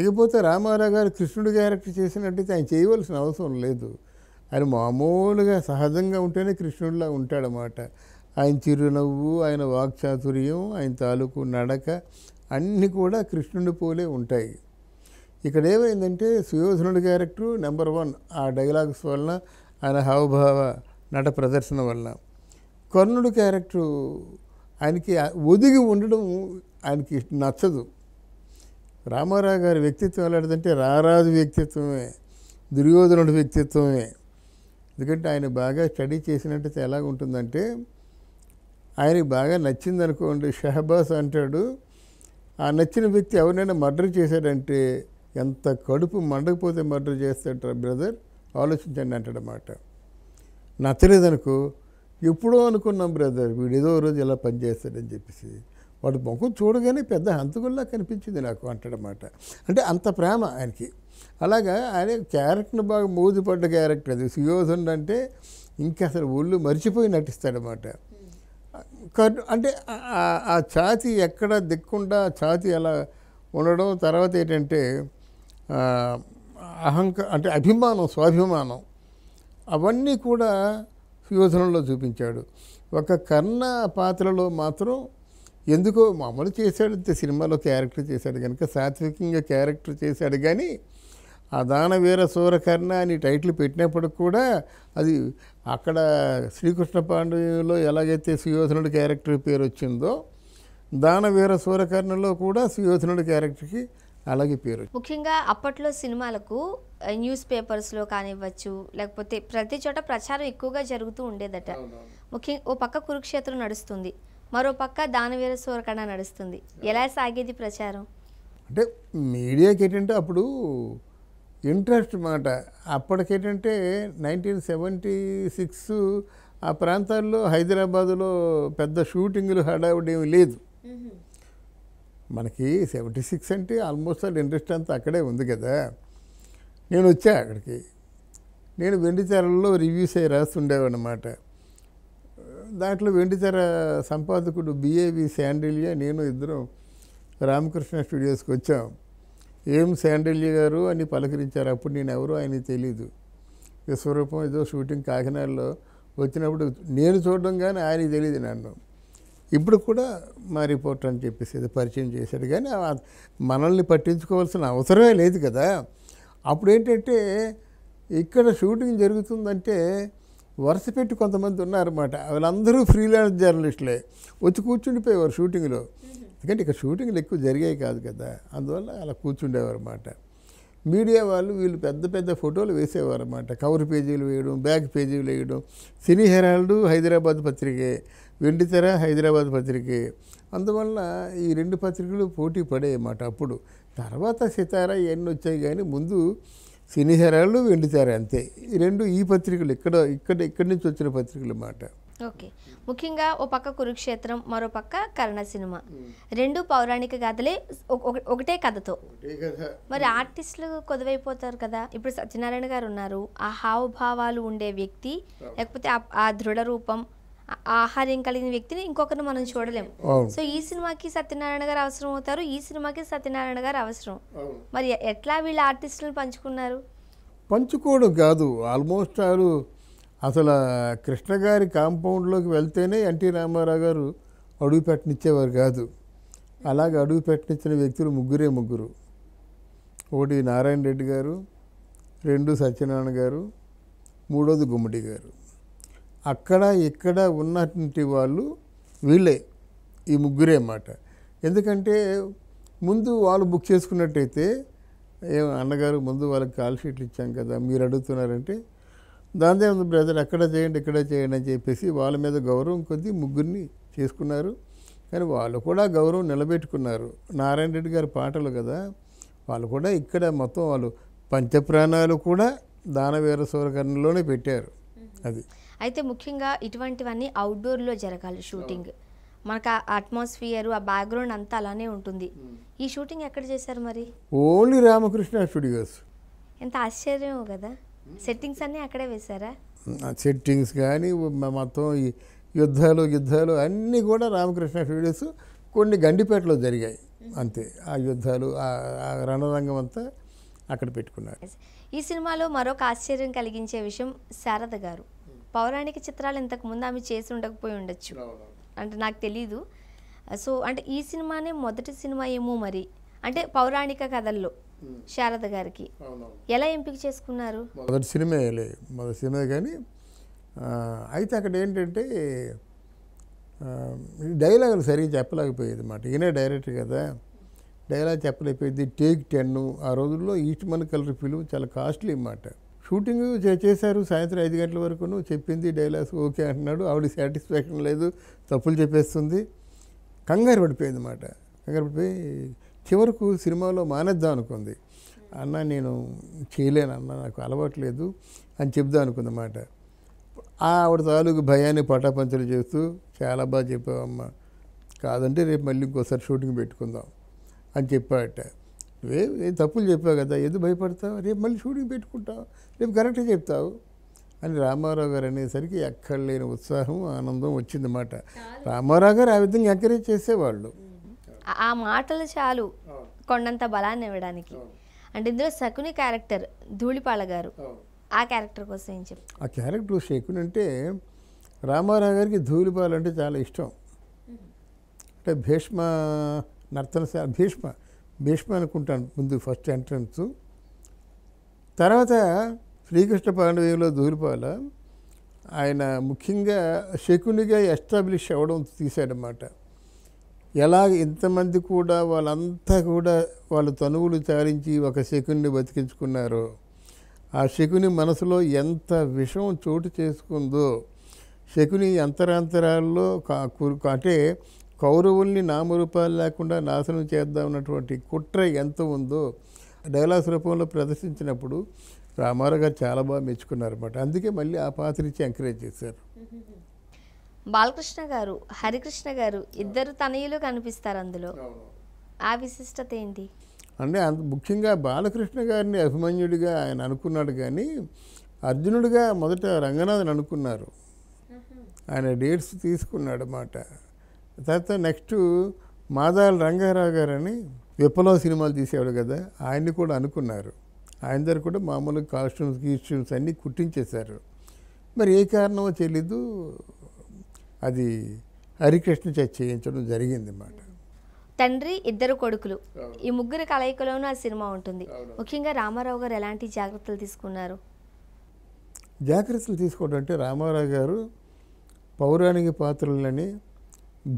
ఇకపోతే రామారావు గారు కృష్ణుడి క్యారెక్టర్ చేసినట్టయితే ఆయన చేయవలసిన అవసరం లేదు ఆయన మామూలుగా సహజంగా ఉంటేనే కృష్ణుడిలా ఉంటాడనమాట ఆయన చిరునవ్వు ఆయన వాక్చాతుర్యం ఆయన తాలూకు నడక అన్నీ కూడా కృష్ణుడి పోలే ఉంటాయి ఇక్కడ ఏమైందంటే సుయోధనుడి క్యారెక్టర్ నెంబర్ వన్ ఆ డైలాగ్స్ వలన ఆయన హావభావ నట ప్రదర్శన వలన కర్ణుడు క్యారెక్టరు ఆయనకి ఒదిగి ఉండడం ఆయనకి నచ్చదు రామారావు గారి వ్యక్తిత్వం ఎలాంటిదంటే రారాజు వ్యక్తిత్వమే దుర్యోధనుడి వ్యక్తిత్వమే ఎందుకంటే ఆయన బాగా స్టడీ చేసినట్టయితే ఎలా ఉంటుందంటే ఆయనకి బాగా నచ్చింది అనుకోండి షహబాస్ అంటాడు ఆ నచ్చిన వ్యక్తి ఎవరినైనా మర్డర్ చేశాడంటే ఎంత కడుపు మండకపోతే మర్డర్ చేస్తాడు బ్రదర్ ఆలోచించండి అంటాడనమాట నచ్చలేదనుకో ఎప్పుడో అనుకున్నాం బ్రదర్ వీడు ఏదో రోజు ఇలా పనిచేస్తాడని చెప్పేసి వాడు ముఖం చూడగానే పెద్ద హంతకుల్లా కనిపించింది నాకు అంటాడనమాట అంటే అంత ప్రేమ ఆయనకి అలాగా ఆయన క్యారెక్టర్ని బాగా మోజుపడ్డ క్యారెక్టర్ అది సుయోధన్ అంటే ఇంకా అసలు ఒళ్ళు మర్చిపోయి నటిస్తాడనమాట అంటే ఆ ఛాతి ఎక్కడ దిక్కుండా ఛాతి అలా ఉండడం తర్వాత ఏంటంటే అహంక అంటే అభిమానం స్వాభిమానం అవన్నీ కూడా సుయోధనంలో చూపించాడు ఒక కర్ణ పాత్రలో మాత్రం ఎందుకో మామూలు చేశాడు సినిమాలో క్యారెక్టర్ చేశాడు కనుక సాత్వికంగా క్యారెక్టర్ చేశాడు కానీ ఆ దానవీర సూరకర్ణ అని టైటిల్ పెట్టినప్పటికి కూడా అది అక్కడ శ్రీకృష్ణ పాండవులో ఎలాగైతే సుయోధనుడు క్యారెక్టర్ పేరు వచ్చిందో దానవీర సూరకర్ణలో కూడా సుయోధనుడు క్యారెక్టర్కి అలాగే పేరు ముఖ్యంగా అప్పట్లో సినిమాలకు న్యూస్ పేపర్స్లో కానివ్వచ్చు లేకపోతే ప్రతి చోట ప్రచారం ఎక్కువగా జరుగుతూ ఉండేదట ముఖ్యంగా ఓ పక్క కురుక్షేత్రం నడుస్తుంది మరో పక్క దానవీర సోరకణ నడుస్తుంది ఎలా సాగేది ప్రచారం అంటే మీడియాకి ఏంటంటే అప్పుడు ఇంట్రెస్ట్ మాట అప్పటికేంటంటే నైన్టీన్ సెవెంటీ సిక్స్ ఆ ప్రాంతాల్లో హైదరాబాదులో పెద్ద షూటింగ్లు హడావుడేమి లేదు మనకి సెవెంటీ సిక్స్ అంటే ఆల్మోస్ట్ ఆల్ ఇండస్ట్రీ అంతా అక్కడే ఉంది కదా నేను వచ్చా అక్కడికి నేను వెండితెరలో రివ్యూస్ అయి రాస్తుండేవన్నమాట దాంట్లో వెండితెర సంపాదకుడు బిఏవి శాండిల్య నేను ఇద్దరం రామకృష్ణ స్టూడియోస్కి వచ్చాం ఏం శాండిల్య గారు అని పలకరించారు అప్పుడు నేను ఎవరు ఆయన తెలీదు విశ్వరూపం ఏదో షూటింగ్ కాకినాడలో వచ్చినప్పుడు నేను చూడడం కానీ ఆయనకి తెలియదు నన్ను ఇప్పుడు కూడా మారిపోవటం అని చెప్పేసి పరిచయం చేశాడు కానీ మనల్ని పట్టించుకోవాల్సిన అవసరమే లేదు కదా అప్పుడు ఏంటంటే ఇక్కడ షూటింగ్ జరుగుతుందంటే వరుస పెట్టి కొంతమంది ఉన్నారన్నమాట వాళ్ళందరూ ఫ్రీలాన్స్ జర్నలిస్టులే వచ్చి కూర్చుండిపోయేవారు షూటింగ్లో ఎందుకంటే ఇక్కడ షూటింగ్లు ఎక్కువ జరిగాయి కాదు కదా అందువల్ల అలా కూర్చుండేవారు అన్నమాట మీడియా వాళ్ళు వీళ్ళు పెద్ద పెద్ద ఫోటోలు వేసేవారు అన్నమాట కవర్ పేజీలు వేయడం బ్యాక్ పేజీలు వేయడం సినీ హెరాల్డ్ హైదరాబాద్ పత్రికే వెండితెర హైదరాబాద్ పత్రికే అందువల్ల ఈ రెండు పత్రికలు పోటీ పడేయమాట అప్పుడు తర్వాత సితార ఇవన్నీ వచ్చాయి కానీ ముందు సినీహరాలు వెండితెర అంతే ఈ రెండు ఈ పత్రికలు ఇక్కడ ఇక్కడ ఇక్కడి నుంచి వచ్చిన పత్రికలు మాట ఓకే ముఖ్యంగా ఓ పక్క కురుక్షేత్రం మరో పక్క కర్ణ సినిమా రెండు పౌరాణిక కథలే ఒకటే కథతో మరి ఆర్టిస్టులు కొదవైపోతారు కదా ఇప్పుడు సత్యనారాయణ గారు ఉన్నారు ఆ హావభావాలు ఉండే వ్యక్తి లేకపోతే ఆ దృఢ రూపం ఆహార్యం కలిగిన వ్యక్తిని ఇంకొకరిని మనం చూడలేము సో ఈ సినిమాకి సత్యనారాయణ గారు అవసరం అవుతారు ఈ సినిమాకి సత్యనారాయణ గారు అవసరం మరి ఎట్లా వీళ్ళ ఆర్టిస్టులను పంచుకున్నారు పంచుకోవడం కాదు ఆల్మోస్ట్ వారు అసలు కృష్ణ గారి కాంపౌండ్లోకి వెళ్తేనే ఎన్టీ రామారావు గారు అడుగు పెట్టనిచ్చేవారు కాదు అలాగే అడుగు పెట్టనిచ్చిన వ్యక్తులు ముగ్గురే ముగ్గురు ఒకటి నారాయణ రెడ్డి గారు రెండు సత్యనారాయణ గారు మూడోది గుమ్మడి గారు అక్కడ ఇక్కడ ఉన్నటువంటి వాళ్ళు వీళ్ళే ఈ ముగ్గురే మాట ఎందుకంటే ముందు వాళ్ళు బుక్ చేసుకున్నట్టయితే ఏం అన్నగారు ముందు వాళ్ళకి కాల్ షీట్లు ఇచ్చాం కదా మీరు అడుగుతున్నారంటే దాంతో ఉంది బ్రదర్ అక్కడ చేయండి ఇక్కడ చేయండి అని చెప్పేసి వాళ్ళ మీద గౌరవం కొద్దీ ముగ్గురిని చేసుకున్నారు కానీ వాళ్ళు కూడా గౌరవం నిలబెట్టుకున్నారు నారాయణ రెడ్డి గారి పాటలు కదా వాళ్ళు కూడా ఇక్కడ మొత్తం వాళ్ళు పంచప్రాణాలు కూడా దానవీర సూరకర్ణలోనే పెట్టారు అది అయితే ముఖ్యంగా ఇటువంటివన్నీ అవుట్డోర్లో జరగాలి షూటింగ్ మనకు ఆ అట్మాస్ఫియర్ ఆ బ్యాక్గ్రౌండ్ అంతా అలానే ఉంటుంది ఈ షూటింగ్ ఎక్కడ చేశారు మరి ఓన్లీ రామకృష్ణ స్టూడియోస్ ఎంత ఆశ్చర్యం కదా సెట్టింగ్స్ అన్నీ అక్కడే వేశారా సెట్టింగ్స్ కానీ మొత్తం ఈ యుద్ధాలు యుద్ధాలు అన్నీ కూడా రామకృష్ణ స్టూడియోస్ కొన్ని గండిపేటలో జరిగాయి అంతే ఆ యుద్ధాలు ఆ రణరంగం అంతా అక్కడ పెట్టుకున్నారు ఈ సినిమాలో మరొక ఆశ్చర్యం కలిగించే విషయం శారద గారు పౌరాణిక చిత్రాలు ఇంతకు ముందు ఆమె చేసి ఉండకపోయి ఉండొచ్చు అంటే నాకు తెలీదు సో అంటే ఈ సినిమానే మొదటి సినిమా ఏమో మరి అంటే పౌరాణిక కథల్లో శారద గారికి ఎలా ఎంపిక చేసుకున్నారు మొదటి సినిమా మొదటి సినిమా కానీ అయితే అక్కడ ఏంటంటే డైలాగులు సరిగ్గా చెప్పలేకపోయేది అనమాట ఈయనే డైరెక్టర్ కదా డైలాగ్ చెప్పలేకపోయింది టేక్ టెన్ ఆ రోజుల్లో ఈస్ట్ మన్ కలర్ ఫిలిం చాలా కాస్ట్లీ అన్నమాట షూటింగ్ చేశారు సాయంత్రం ఐదు గంటల వరకును చెప్పింది డైలాగ్స్ ఓకే అంటున్నాడు ఆవిడ సాటిస్ఫాక్షన్ లేదు తప్పులు చెప్పేస్తుంది కంగారు పడిపోయింది అన్నమాట కంగారు పడిపోయి చివరకు సినిమాలో మానేద్దాం అనుకుంది అన్న నేను చేయలేను అన్న నాకు అలవాటు లేదు అని చెప్దాం అనుకుందన్నమాట ఆవిడ తాలూకు భయాన్ని పటాపంచలు చేస్తూ చాలా బాగా చెప్పావమ్మ కాదంటే రేపు మళ్ళీ ఇంకోసారి షూటింగ్ పెట్టుకుందాం అని చెప్పాడట నువ్వే నేను తప్పులు చెప్పావు కదా ఎందుకు భయపడతావు రేపు మళ్ళీ షూటింగ్ పెట్టుకుంటావు రేపు కరెక్ట్గా చెప్తావు అని రామారావు గారు అనేసరికి ఎక్కడ లేని ఉత్సాహం ఆనందం వచ్చిందన్నమాట రామారావు గారు ఆ విధంగా ఎంకరేజ్ చేసేవాళ్ళు ఆ మాటలు చాలు కొండంత బలాన్ని ఇవ్వడానికి అంటే ఇందులో శకుని క్యారెక్టర్ ధూళిపాల గారు ఆ క్యారెక్టర్ కోసం ఏం చెప్పి ఆ క్యారెక్టర్ శకుని అంటే రామారావు గారికి ధూళిపాలు అంటే చాలా ఇష్టం అంటే భీష్మ నర్తన భీష్మ భీష్మ అనుకుంటాను ముందు ఫస్ట్ ఎంట్రన్స్ తర్వాత శ్రీకృష్ణ పాండవీయంలో దూరిపాల ఆయన ముఖ్యంగా శకునిగా ఎస్టాబ్లిష్ అవ్వడం తీశాడనమాట ఎలా ఇంతమంది కూడా వాళ్ళంతా కూడా వాళ్ళ తనువులు చారించి ఒక శకుని బతికించుకున్నారో ఆ శకుని మనసులో ఎంత విషం చోటు చేసుకుందో శకుని అంతరాంతరాల్లో కా అంటే కౌరవుల్ని నామరూపాలు లేకుండా నాశనం చేద్దామన్నటువంటి కుట్ర ఎంత ఉందో డైలాస్ రూపంలో ప్రదర్శించినప్పుడు రామారావు గారు చాలా బాగా మెచ్చుకున్నారు అనమాట అందుకే మళ్ళీ ఆ పాత్ర ఇచ్చి ఎంకరేజ్ చేశారు బాలకృష్ణ గారు హరికృష్ణ గారు ఇద్దరు తనయులు కనిపిస్తారు అందులో ఆ విశిష్టత ఏంటి అంటే అంత ముఖ్యంగా బాలకృష్ణ గారిని అభిమన్యుడిగా ఆయన అనుకున్నాడు కానీ అర్జునుడిగా మొదట రంగనాథన్ అనుకున్నారు ఆయన డేట్స్ తీసుకున్నాడు అన్నమాట తర్వాత నెక్స్ట్ మాదాల రంగారావు గారని విప్లవ సినిమాలు తీసేవాడు కదా ఆయన్ని కూడా అనుకున్నారు ఆయన దగ్గర కూడా మామూలు కాస్ట్యూమ్స్ గీస్ట్యూమ్స్ అన్నీ కుట్టించేశారు మరి ఏ కారణమో తెలీదు అది హరికృష్ణ చర్చ చేయించడం జరిగింది అన్నమాట తండ్రి ఇద్దరు కొడుకులు ఈ ముగ్గురు కలయికలోనూ ఆ సినిమా ఉంటుంది ముఖ్యంగా రామారావు గారు ఎలాంటి జాగ్రత్తలు తీసుకున్నారు జాగ్రత్తలు తీసుకోవడం అంటే రామారావు గారు పౌరాణిక పాత్రలని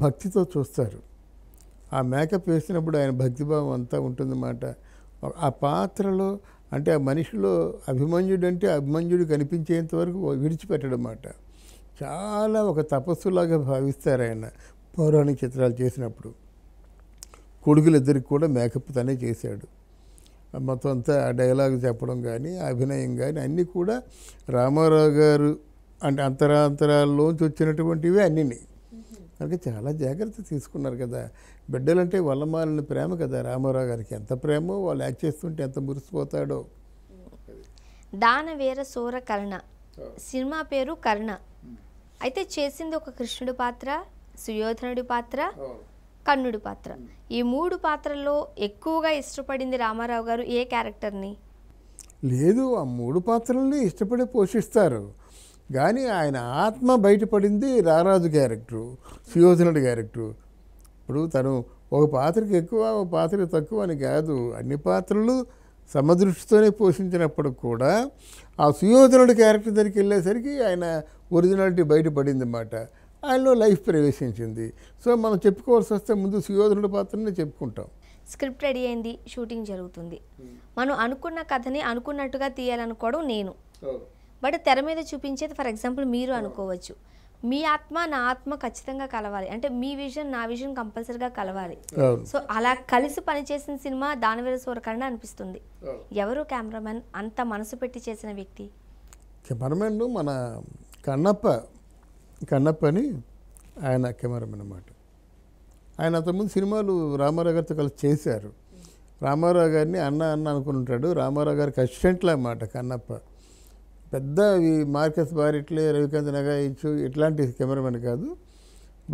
భక్తితో చూస్తారు ఆ మేకప్ వేసినప్పుడు ఆయన భక్తిభావం అంతా ఉంటుందన్నమాట ఆ పాత్రలో అంటే ఆ మనిషిలో అభిమన్యుడు అంటే అభిమన్యుడు కనిపించేంత వరకు విడిచిపెట్టడం అన్నమాట చాలా ఒక తపస్సులాగా భావిస్తారు ఆయన పౌరాణిక చిత్రాలు చేసినప్పుడు కొడుకులిద్దరికి కూడా మేకప్ తనే చేశాడు మొత్తం అంతా ఆ డైలాగ్ చెప్పడం కానీ అభినయం కానీ అన్నీ కూడా రామారావు గారు అంటే అంతరాంతరాల్లోంచి వచ్చినటువంటివి అన్నీ కనుక చాలా జాగ్రత్త తీసుకున్నారు కదా బిడ్డలంటే వల్లమాలని ప్రేమ కదా రామారావు గారికి ఎంత ప్రేమో వాళ్ళు యాక్ట్ చేస్తుంటే ఎంత మురిసిపోతాడో దానవీర సూర కర్ణ సినిమా పేరు కర్ణ అయితే చేసింది ఒక కృష్ణుడి పాత్ర సుయోధనుడి పాత్ర కర్ణుడి పాత్ర ఈ మూడు పాత్రల్లో ఎక్కువగా ఇష్టపడింది రామారావు గారు ఏ క్యారెక్టర్ని లేదు ఆ మూడు పాత్రల్ని ఇష్టపడి పోషిస్తారు కానీ ఆయన ఆత్మ బయటపడింది రారాజు క్యారెక్టరు సుయోధనుడి క్యారెక్టరు ఇప్పుడు తను ఒక పాత్రకి ఎక్కువ ఒక పాత్ర తక్కువ అని కాదు అన్ని పాత్రలు సమదృష్టితోనే పోషించినప్పుడు కూడా ఆ సుయోధనుడి క్యారెక్టర్ దగ్గరికి వెళ్ళేసరికి ఆయన ఒరిజినాలిటీ బయటపడింది అన్నమాట ఆయనలో లైఫ్ ప్రవేశించింది సో మనం చెప్పుకోవాల్సి వస్తే ముందు సుయోధనుడి పాత్రనే చెప్పుకుంటాం స్క్రిప్ట్ రెడీ అయింది షూటింగ్ జరుగుతుంది మనం అనుకున్న కథని అనుకున్నట్టుగా తీయాలనుకోవడం నేను బట్ తెర మీద చూపించేది ఫర్ ఎగ్జాంపుల్ మీరు అనుకోవచ్చు మీ ఆత్మ నా ఆత్మ ఖచ్చితంగా కలవాలి అంటే మీ విజన్ నా విజన్ కంపల్సరిగా కలవాలి సో అలా కలిసి పనిచేసిన సినిమా దానివేర సూరకరణ అనిపిస్తుంది ఎవరు కెమెరామెన్ అంత మనసు పెట్టి చేసిన వ్యక్తి కెమెరామెన్ మన కన్నప్ప కన్నప్ప అని ఆయన కెమెరామెన్ అన్నమాట ఆయన అంతకుముందు సినిమాలు రామారావు గారితో కలిసి చేశారు రామారావు గారిని అన్న అన్న అనుకుంటాడు రామారావు గారికి అసిస్టెంట్లు అన్నమాట కన్నప్ప పెద్ద ఈ మార్కెస్ బారిట్లే రవికాంత్ నగాయిచ్చు ఇట్లాంటి కెమెరామెన్ కాదు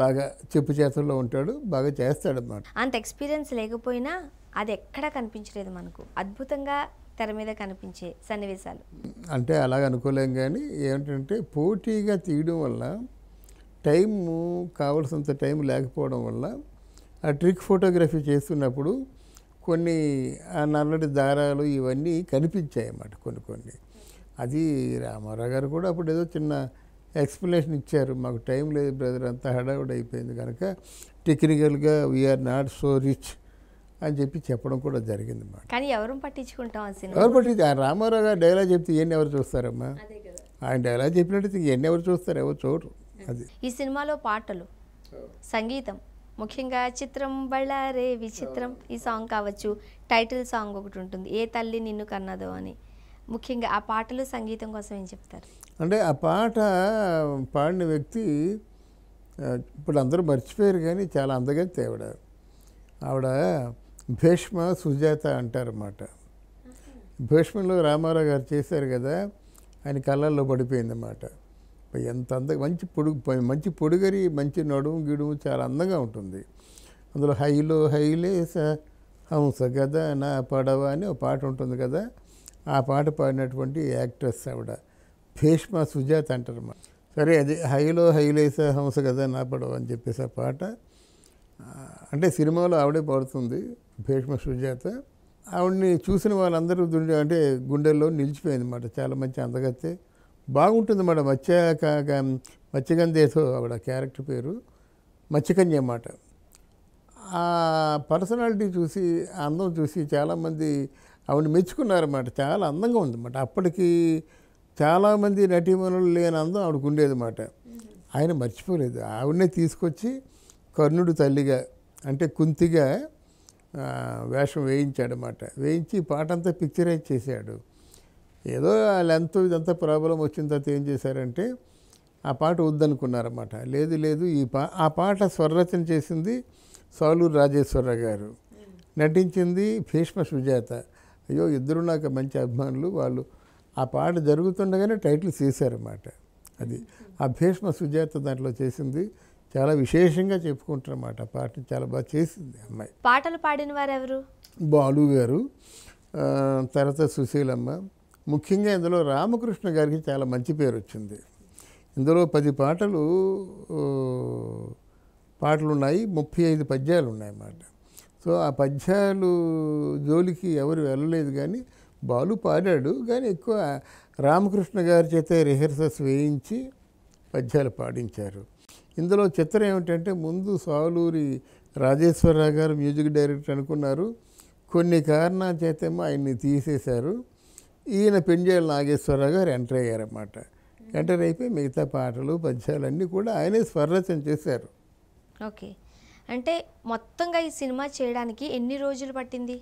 బాగా చెప్పు చేతుల్లో ఉంటాడు బాగా చేస్తాడు అన్నమాట అంత ఎక్స్పీరియన్స్ లేకపోయినా అది ఎక్కడా కనిపించలేదు మనకు అద్భుతంగా తెర మీద కనిపించే సన్నివేశాలు అంటే అలాగ అనుకోలేం కానీ ఏంటంటే పోటీగా తీయడం వల్ల టైం కావలసినంత టైం లేకపోవడం వల్ల ఆ ట్రిక్ ఫోటోగ్రఫీ చేస్తున్నప్పుడు కొన్ని ఆ నల్లటి దారాలు ఇవన్నీ కనిపించాయి అన్నమాట కొన్ని కొన్ని అది రామారావు గారు కూడా అప్పుడు ఏదో చిన్న ఎక్స్ప్లెనేషన్ ఇచ్చారు మాకు టైం లేదు బ్రదర్ అంతా హడావిడ్ అయిపోయింది కనుక టెక్నికల్గా వీఆర్ నాట్ సో రిచ్ అని చెప్పి చెప్పడం కూడా జరిగింది మా కానీ ఎవరు పట్టించుకుంటాం ఎవరు పట్టించు రామారావు గారు డైలాగ్ చెప్తే ఇవన్నీ ఎవరు చూస్తారమ్మా ఆయన డైలాగ్ చెప్పినట్టు ఎన్ని ఎవరు చూస్తారు ఎవరు చూడరు అది ఈ సినిమాలో పాటలు సంగీతం ముఖ్యంగా చిత్రం బళ్ళారే విచిత్రం ఈ సాంగ్ కావచ్చు టైటిల్ సాంగ్ ఒకటి ఉంటుంది ఏ తల్లి నిన్ను కన్నదో అని ముఖ్యంగా ఆ పాటలు సంగీతం కోసం ఏం చెప్తారు అంటే ఆ పాట పాడిన వ్యక్తి ఇప్పుడు అందరూ మర్చిపోయారు కానీ చాలా అందగా ఆవిడ ఆవిడ భీష్మ సుజాత అంటారన్నమాట భీష్మంలో రామారావు గారు చేశారు కదా ఆయన కళ్ళల్లో పడిపోయిందన్నమాట ఎంత అంద మంచి పొడుగు మంచి పొడుగరి మంచి నడుము గిడుము చాలా అందంగా ఉంటుంది అందులో హైలో హైలే స హంస కదా నా పడవ అని ఒక పాట ఉంటుంది కదా ఆ పాట పాడినటువంటి యాక్ట్రెస్ ఆవిడ భీష్మ సుజాత్ అంటారు మా సరే అది హైలో హైలేస హంస కదా నా పడవ అని చెప్పేసి ఆ పాట అంటే సినిమాలో ఆవిడే పాడుతుంది భీష్మ సుజాత ఆవిడని చూసిన వాళ్ళందరూ అంటే గుండెల్లో నిలిచిపోయింది అన్నమాట చాలా మంచి అందగత్తే బాగుంటుంది మాట మత్స్య మత్స్యగంధేసో ఆవిడ క్యారెక్టర్ పేరు మత్స్యకన్య అన్నమాట ఆ పర్సనాలిటీ చూసి అందం చూసి చాలామంది ఆవిడ మెచ్చుకున్నారన్నమాట చాలా అందంగా ఉందన్నమాట అప్పటికి చాలామంది నటీమణులు లేని అందం ఆవిడకు ఉండేదన్నమాట ఆయన మర్చిపోలేదు ఆవిడనే తీసుకొచ్చి కర్ణుడు తల్లిగా అంటే కుంతిగా వేషం వేయించాడన్నమాట వేయించి పాట అంతా పిక్చరైజ్ చేశాడు ఏదో ఆ లెంత్ ఇదంతా ప్రాబ్లం వచ్చిన తర్వాత ఏం చేశారంటే ఆ పాట వద్దనుకున్నారన్నమాట లేదు లేదు ఈ పా ఆ పాట స్వరరచన చేసింది సాలూరు రాజేశ్వరరావు గారు నటించింది భీష్మ సుజాత అయ్యో ఇద్దరు నాకు మంచి అభిమానులు వాళ్ళు ఆ పాట జరుగుతుండగానే టైటిల్ చేశారన్నమాట అది ఆ భీష్మ సుజాత దాంట్లో చేసింది చాలా విశేషంగా చెప్పుకుంటారన్నమాట ఆ పాట చాలా బాగా చేసింది అమ్మాయి పాటలు పాడిన వారు ఎవరు బాలు గారు తర్వాత సుశీలమ్మ ముఖ్యంగా ఇందులో రామకృష్ణ గారికి చాలా మంచి పేరు వచ్చింది ఇందులో పది పాటలు పాటలు ఉన్నాయి ముప్పై ఐదు పద్యాలు ఉన్నాయన్నమాట సో ఆ పద్యాలు జోలికి ఎవరు వెళ్ళలేదు కానీ బాలు పాడాడు కానీ ఎక్కువ రామకృష్ణ గారి చేత రిహర్సల్స్ వేయించి పద్యాలు పాడించారు ఇందులో చిత్రం ఏమిటంటే ముందు సాలూరి రాజేశ్వరరావు గారు మ్యూజిక్ డైరెక్టర్ అనుకున్నారు కొన్ని కారణాల చేతేమో ఆయన్ని తీసేశారు ఈయన పెంజేల నాగేశ్వరరావు గారు ఎంటర్ అయ్యారన్నమాట ఎంటర్ అయిపోయి మిగతా పాటలు పద్యాలు అన్నీ కూడా ఆయనే స్వరచన చేశారు ఓకే అంటే మొత్తంగా ఈ సినిమా చేయడానికి ఎన్ని రోజులు పట్టింది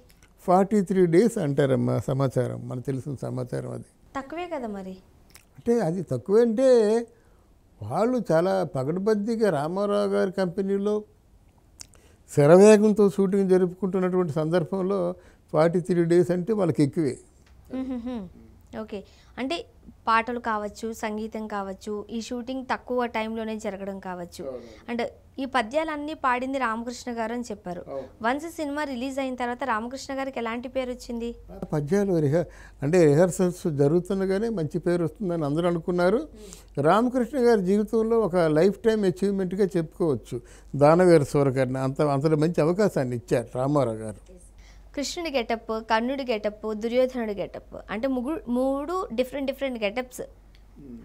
ఫార్టీ త్రీ డేస్ అంటారమ్మా సమాచారం మనకు తెలిసిన సమాచారం అది తక్కువే కదా మరి అంటే అది తక్కువే అంటే వాళ్ళు చాలా పగడబద్దీగా రామారావు గారి కంపెనీలో శరవేగంతో షూటింగ్ జరుపుకుంటున్నటువంటి సందర్భంలో ఫార్టీ త్రీ డేస్ అంటే వాళ్ళకి ఎక్కువే ఓకే అంటే పాటలు కావచ్చు సంగీతం కావచ్చు ఈ షూటింగ్ తక్కువ టైంలోనే జరగడం కావచ్చు అండ్ ఈ పద్యాలన్నీ పాడింది రామకృష్ణ గారు అని చెప్పారు వన్స్ సినిమా రిలీజ్ అయిన తర్వాత రామకృష్ణ గారికి ఎలాంటి పేరు వచ్చింది పద్యాలు అంటే రిహర్సల్స్ జరుగుతుండగానే మంచి పేరు వస్తుందని అందరూ అనుకున్నారు రామకృష్ణ గారి జీవితంలో ఒక లైఫ్ టైం అచీవ్మెంట్గా చెప్పుకోవచ్చు దానవేర సూరకర్ణ అంత అంతలో మంచి అవకాశాన్ని ఇచ్చారు రామారావు గారు కృష్ణుడి గెటప్ కర్ణుడి గెటప్ దుర్యోధనుడి గెటప్ అంటే మూడు డిఫరెంట్ డిఫరెంట్ గెటప్స్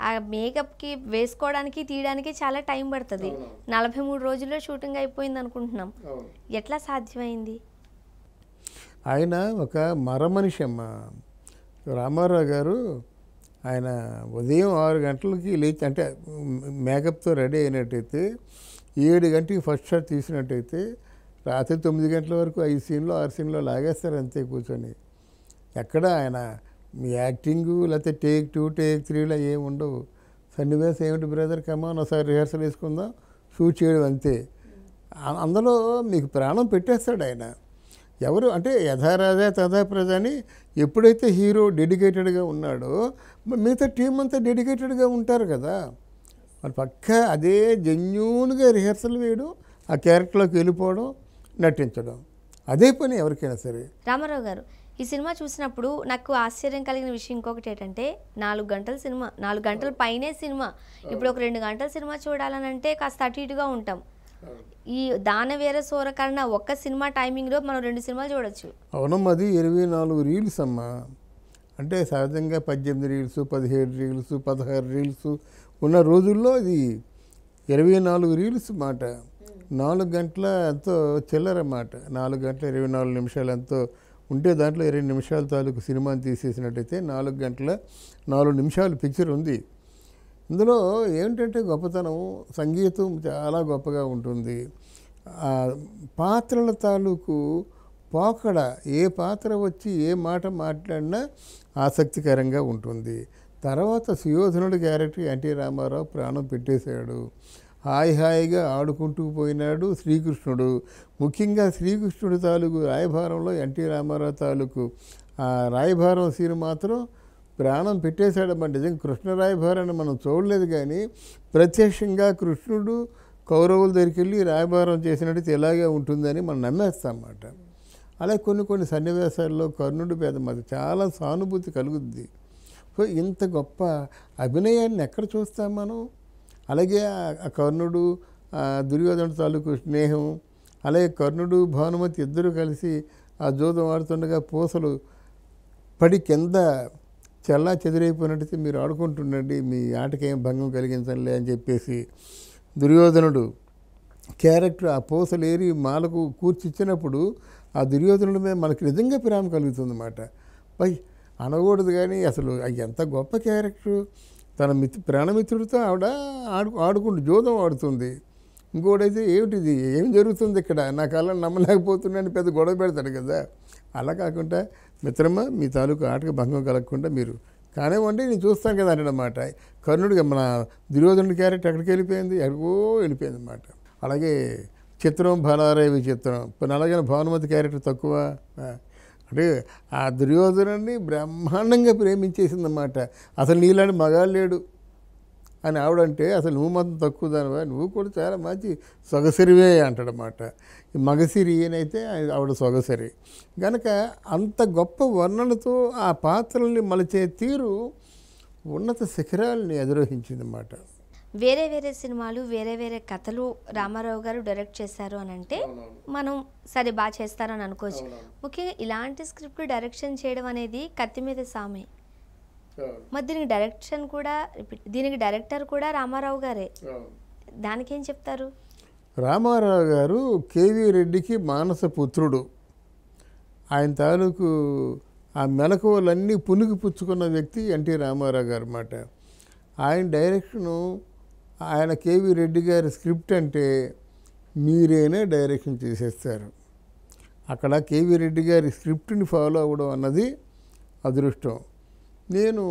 ఆ మేకప్కి వేసుకోవడానికి తీయడానికి చాలా టైం పడుతుంది నలభై మూడు రోజుల్లో షూటింగ్ అయిపోయింది అనుకుంటున్నాం ఎట్లా సాధ్యమైంది ఆయన ఒక మనిషి అమ్మ రామారావు గారు ఆయన ఉదయం ఆరు గంటలకి లేచి అంటే మేకప్తో రెడీ అయినట్టయితే ఏడు గంటకి ఫస్ట్ షాట్ తీసినట్టయితే రాత్రి తొమ్మిది గంటల వరకు ఐదు సీన్లో ఆరు సీన్లో లాగేస్తారు అంతే కూర్చొని ఎక్కడ ఆయన మీ యాక్టింగు లేకపోతే టేక్ టూ టేక్ త్రీలో ఏమి ఉండవు సన్నివేశం ఏమిటి బ్రదర్ కమాన్ ఒకసారి రిహార్సల్ వేసుకుందాం షూట్ చేయడం అంతే అందులో మీకు ప్రాణం పెట్టేస్తాడు ఆయన ఎవరు అంటే యథారాజా తథా ప్రజ అని ఎప్పుడైతే హీరో డెడికేటెడ్గా ఉన్నాడో మిగతా టీం అంతా డెడికేటెడ్గా ఉంటారు కదా మరి పక్క అదే జెన్యూన్గా రిహార్సల్ వేయడం ఆ క్యారెక్టర్లోకి వెళ్ళిపోవడం నటించడం అదే పని ఎవరికైనా సరే రామారావు గారు ఈ సినిమా చూసినప్పుడు నాకు ఆశ్చర్యం కలిగిన విషయం ఇంకొకటి ఏంటంటే నాలుగు గంటల సినిమా నాలుగు గంటల పైనే సినిమా ఇప్పుడు ఒక రెండు గంటల సినిమా చూడాలని అంటే కాస్త అటు ఇటుగా ఉంటాం ఈ దానవీర సూరకరణ ఒక్క సినిమా టైమింగ్లో మనం రెండు సినిమాలు చూడొచ్చు అవునమ్మా అది ఇరవై నాలుగు రీల్స్ అమ్మా అంటే సహజంగా పద్దెనిమిది రీల్స్ పదిహేడు రీల్స్ పదహారు రీల్స్ ఉన్న రోజుల్లో అది ఇరవై నాలుగు రీల్స్ మాట నాలుగు గంటల ఎంతో చిల్లరమాట నాలుగు గంటల ఇరవై నాలుగు నిమిషాలు ఎంతో ఉంటే దాంట్లో ఇరవై నిమిషాల తాలూకు సినిమాని తీసేసినట్టయితే నాలుగు గంటల నాలుగు నిమిషాలు పిక్చర్ ఉంది ఇందులో ఏమిటంటే గొప్పతనం సంగీతం చాలా గొప్పగా ఉంటుంది పాత్రల తాలూకు పోకడ ఏ పాత్ర వచ్చి ఏ మాట మాట్లాడినా ఆసక్తికరంగా ఉంటుంది తర్వాత సుయోధనుడు క్యారెక్టర్ ఎన్టీ రామారావు ప్రాణం పెట్టేశాడు హాయి హాయిగా ఆడుకుంటూ పోయినాడు శ్రీకృష్ణుడు ముఖ్యంగా శ్రీకృష్ణుడు తాలూకు రాయభారంలో ఎన్టీ రామారావు తాలూకు ఆ రాయభారం సీన్ మాత్రం ప్రాణం నిజంగా కృష్ణ రాయభారాన్ని మనం చూడలేదు కానీ ప్రత్యక్షంగా కృష్ణుడు కౌరవుల దగ్గరికి వెళ్ళి రాయభారం చేసినట్టు ఇలాగే ఉంటుందని మనం నమ్మేస్తాం అన్నమాట అలాగే కొన్ని కొన్ని సన్నివేశాల్లో కర్ణుడు పేద మాది చాలా సానుభూతి కలుగుద్ది సో ఇంత గొప్ప అభినయాన్ని ఎక్కడ చూస్తాం మనం అలాగే ఆ కర్ణుడు దుర్యోధన తాలూకు స్నేహం అలాగే కర్ణుడు భానుమతి ఇద్దరు కలిసి ఆ జోదం ఆడుతుండగా పూసలు పడి కింద చల్లా చెదిరైపోయినట్టయితే మీరు ఆడుకుంటుండండి మీ ఆటకేం భంగం కలిగించలే అని చెప్పేసి దుర్యోధనుడు క్యారెక్టర్ ఆ పూసలు ఏరి మాలకు కూర్చిచ్చినప్పుడు ఆ దుర్యోధనుడి మీద మనకు నిజంగా ప్రేమ కలుగుతుంది అన్నమాట పై అనకూడదు కానీ అసలు ఎంత గొప్ప క్యారెక్టరు తన మిత్రు ప్రాణమిత్రుడితో ఆవిడ ఆడు ఆడుకుంటూ జోదం ఆడుతుంది ఇంకోటైతే ఏమిటిది ఏం జరుగుతుంది ఇక్కడ నా కళ నమ్మలేకపోతున్నాను పెద్ద గొడవ పెడతాడు కదా అలా కాకుండా మిత్రమా మీ తాలూకు ఆటకు భంగం కలగకుండా మీరు కానివ్వండి నేను చూస్తాను కదా అన్నమాట కర్ణుడికి మన దుర్యోధనుడి క్యారెక్టర్ ఎక్కడికి వెళ్ళిపోయింది ఎక్కడికో వెళ్ళిపోయింది అన్నమాట అలాగే చిత్రం బలారే విచిత్రం అలాగే భానుమతి క్యారెక్టర్ తక్కువ అంటే ఆ దుర్యోధనుడిని బ్రహ్మాండంగా ప్రేమించేసిందన్నమాట అసలు నీలాంటి మగాడు లేడు అని ఆవిడంటే అసలు నువ్వు మాత్రం తక్కువ దానివా నువ్వు కూడా చాలా మంచి సొగసిరివే అంటాడనమాట ఈ మగసిరి అయితే ఆవిడ సొగసిరి గనక అంత గొప్ప వర్ణనతో ఆ పాత్రల్ని మలిచే తీరు ఉన్నత శిఖరాలని అధిరోహించింది అన్నమాట వేరే వేరే సినిమాలు వేరే వేరే కథలు రామారావు గారు డైరెక్ట్ చేశారు అని అంటే మనం సరే బాగా చేస్తారు అని అనుకోవచ్చు ముఖ్యంగా ఇలాంటి స్క్రిప్ట్ డైరెక్షన్ చేయడం అనేది కత్తి మీద సామె మరి దీనికి డైరెక్షన్ కూడా దీనికి డైరెక్టర్ కూడా రామారావు గారే దానికి ఏం చెప్తారు రామారావు గారు కేవీ రెడ్డికి మానస పుత్రుడు ఆయన తాలూకు ఆ మెలకువలన్నీ పునిగి పుచ్చుకున్న వ్యక్తి ఎన్టీ రామారావు గారు అన్నమాట ఆయన డైరెక్షను ఆయన కేవీ రెడ్డి గారి స్క్రిప్ట్ అంటే మీరేనే డైరెక్షన్ చేసేస్తారు అక్కడ కేవీ రెడ్డి గారి స్క్రిప్ట్ని ఫాలో అవ్వడం అన్నది అదృష్టం నేను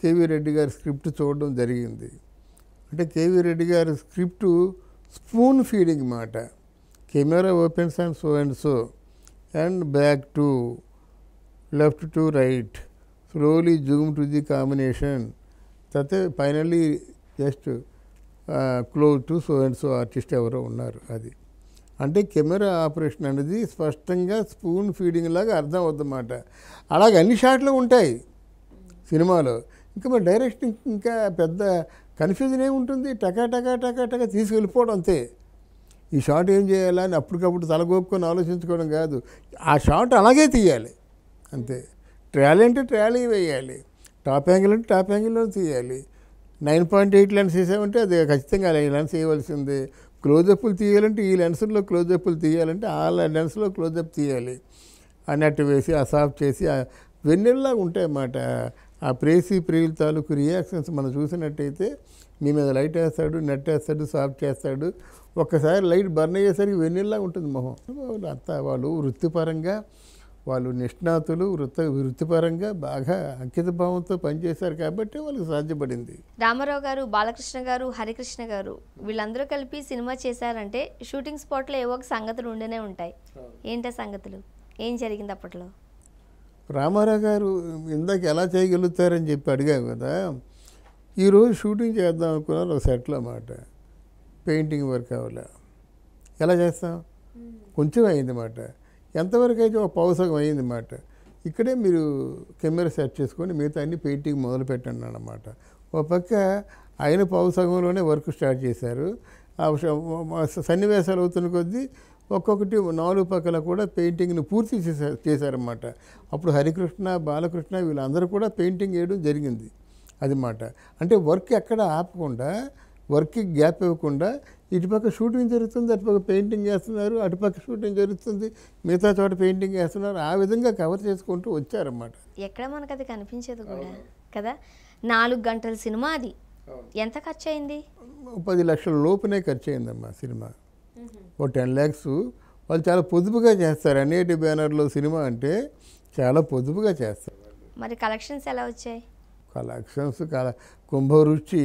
కేవీ రెడ్డి గారి స్క్రిప్ట్ చూడడం జరిగింది అంటే కేవీ రెడ్డి గారి స్క్రిప్టు స్పూన్ ఫీడింగ్ మాట camera opens and so and so and back to left to right slowly zoom to the combination తర్వాత finally just close to so and so artist ఎవరో ఉన్నారు అది అంటే కెమెరా ఆపరేషన్ అనేది స్పష్టంగా స్పూన్ ఫీడింగ్ లాగా అర్థం అవుతుందన్నమాట అలాగే అన్ని షాట్లు ఉంటాయి సినిమాలో ఇంకా మరి డైరెక్షన్ ఇంకా పెద్ద కన్ఫ్యూజన్ ఏముంటుంది టకా టకా టకా టకా తీసుకెళ్ళిపోవడం అంతే ఈ షాట్ ఏం చేయాలని అప్పటికప్పుడు తలగోపుకొని ఆలోచించుకోవడం కాదు ఆ షాట్ అలాగే తీయాలి అంతే ట్రాలీ అంటే ట్రాలీ వేయాలి టాప్ యాంగిల్ అంటే టాప్ యాంగిల్లో తీయాలి నైన్ పాయింట్ ఎయిట్ లెన్స్ వేసామంటే అది ఖచ్చితంగా ఈ లెన్స్ వేయవలసింది క్లోజప్పులు తీయాలంటే ఈ లెన్స్లో క్లోజప్పులు తీయాలంటే ఆ లెన్స్లో క్లోజప్ తీయాలి అన్నట్టు వేసి ఆ సాఫ్ చేసి ఉంటాయి ఉంటాయన్నమాట ఆ ప్రేసి ప్రియుల తాలూకు రియాక్షన్స్ మనం చూసినట్టయితే మీ మీద లైట్ వేస్తాడు నెట్ వేస్తాడు సాఫ్ట్ చేస్తాడు ఒక్కసారి లైట్ బర్న్ అయ్యేసరికి వెన్నెల్లా ఉంటుంది మొహం అంతా వాళ్ళు వృత్తిపరంగా వాళ్ళు నిష్ణాతులు వృత్త వృత్తిపరంగా బాగా అంకిత భావంతో పనిచేశారు కాబట్టి వాళ్ళకి సాధ్యపడింది రామారావు గారు బాలకృష్ణ గారు హరికృష్ణ గారు వీళ్ళందరూ కలిపి సినిమా చేశారంటే షూటింగ్ స్పాట్లో ఏవో ఒక సంగతులు ఉండనే ఉంటాయి ఏంటి సంగతులు ఏం జరిగింది అప్పట్లో రామారావు గారు ఇందాక ఎలా చేయగలుగుతారని చెప్పి అడిగాం కదా ఈరోజు షూటింగ్ చేద్దాం అనుకున్నారు ఒక సెట్లో మాట పెయింటింగ్ వర్క్ అవ్వాలి ఎలా చేస్తాం కొంచెం అయింది మాట ఎంతవరకు అయితే ఒక పౌసకం అయింది అన్నమాట ఇక్కడే మీరు కెమెరా సెట్ చేసుకొని మిగతా అన్ని పెయింటింగ్ మొదలు పెట్టండి అన్నమాట ఒక పక్క ఆయన పౌసగంలోనే వర్క్ స్టార్ట్ చేశారు సన్నివేశాలు అవుతున్న కొద్దీ ఒక్కొక్కటి నాలుగు పక్కల కూడా పెయింటింగ్ను పూర్తి చేసే చేశారన్నమాట అప్పుడు హరికృష్ణ బాలకృష్ణ వీళ్ళందరూ కూడా పెయింటింగ్ వేయడం జరిగింది అది మాట అంటే వర్క్ ఎక్కడ ఆపకుండా వర్క్కి గ్యాప్ ఇవ్వకుండా ఇటుపక్క షూటింగ్ జరుగుతుంది అటుపక్క పెయింటింగ్ చేస్తున్నారు అటుపక్క షూటింగ్ జరుగుతుంది మిగతా చోట పెయింటింగ్ చేస్తున్నారు ఆ విధంగా కవర్ చేసుకుంటూ వచ్చారన్నమాట ఎక్కడ మనకు అది కనిపించేది కూడా కదా నాలుగు గంటల సినిమా అది ఎంత ఖర్చు అయింది పది లక్షల లోపునే ఖర్చు అయిందమ్మా సినిమా ఓ టెన్ ల్యాక్స్ వాళ్ళు చాలా పొదుపుగా చేస్తారు అనేటి బ్యానర్లో సినిమా అంటే చాలా పొదుపుగా చేస్తారు మరి కలెక్షన్స్ ఎలా వచ్చాయి కలెక్షన్స్ కల కుంభ రుచి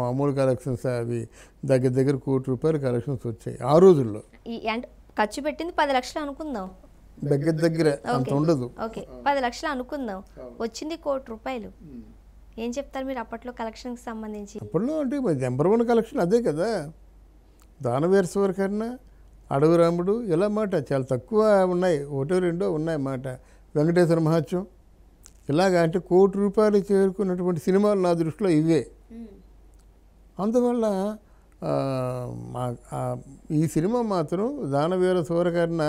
మామూలు కలెక్షన్స్ అవి దగ్గర దగ్గర కోటి రూపాయలు కలెక్షన్స్ వచ్చాయి ఆ రోజుల్లో ఖర్చు పెట్టింది పది లక్షలు అనుకుందాం దగ్గర దగ్గర అంత ఉండదు ఓకే పది లక్షలు అనుకుందాం వచ్చింది కోటి రూపాయలు ఏం చెప్తారు మీరు అప్పట్లో కలెక్షన్కి సంబంధించి అప్పట్లో అంటే నెంబర్ వన్ కలెక్షన్ అదే కదా దానవేశ్వర కన్నా అడవి రాముడు ఇలా మాట చాలా తక్కువ ఉన్నాయి ఒకటో రెండో ఉన్నాయి మాట వెంకటేశ్వర మహత్యం ఇలాగ అంటే కోటి రూపాయలు చేరుకున్నటువంటి సినిమాలు నా దృష్టిలో ఇవే అందువల్ల ఈ సినిమా మాత్రం దానవీర సూరకర్ణ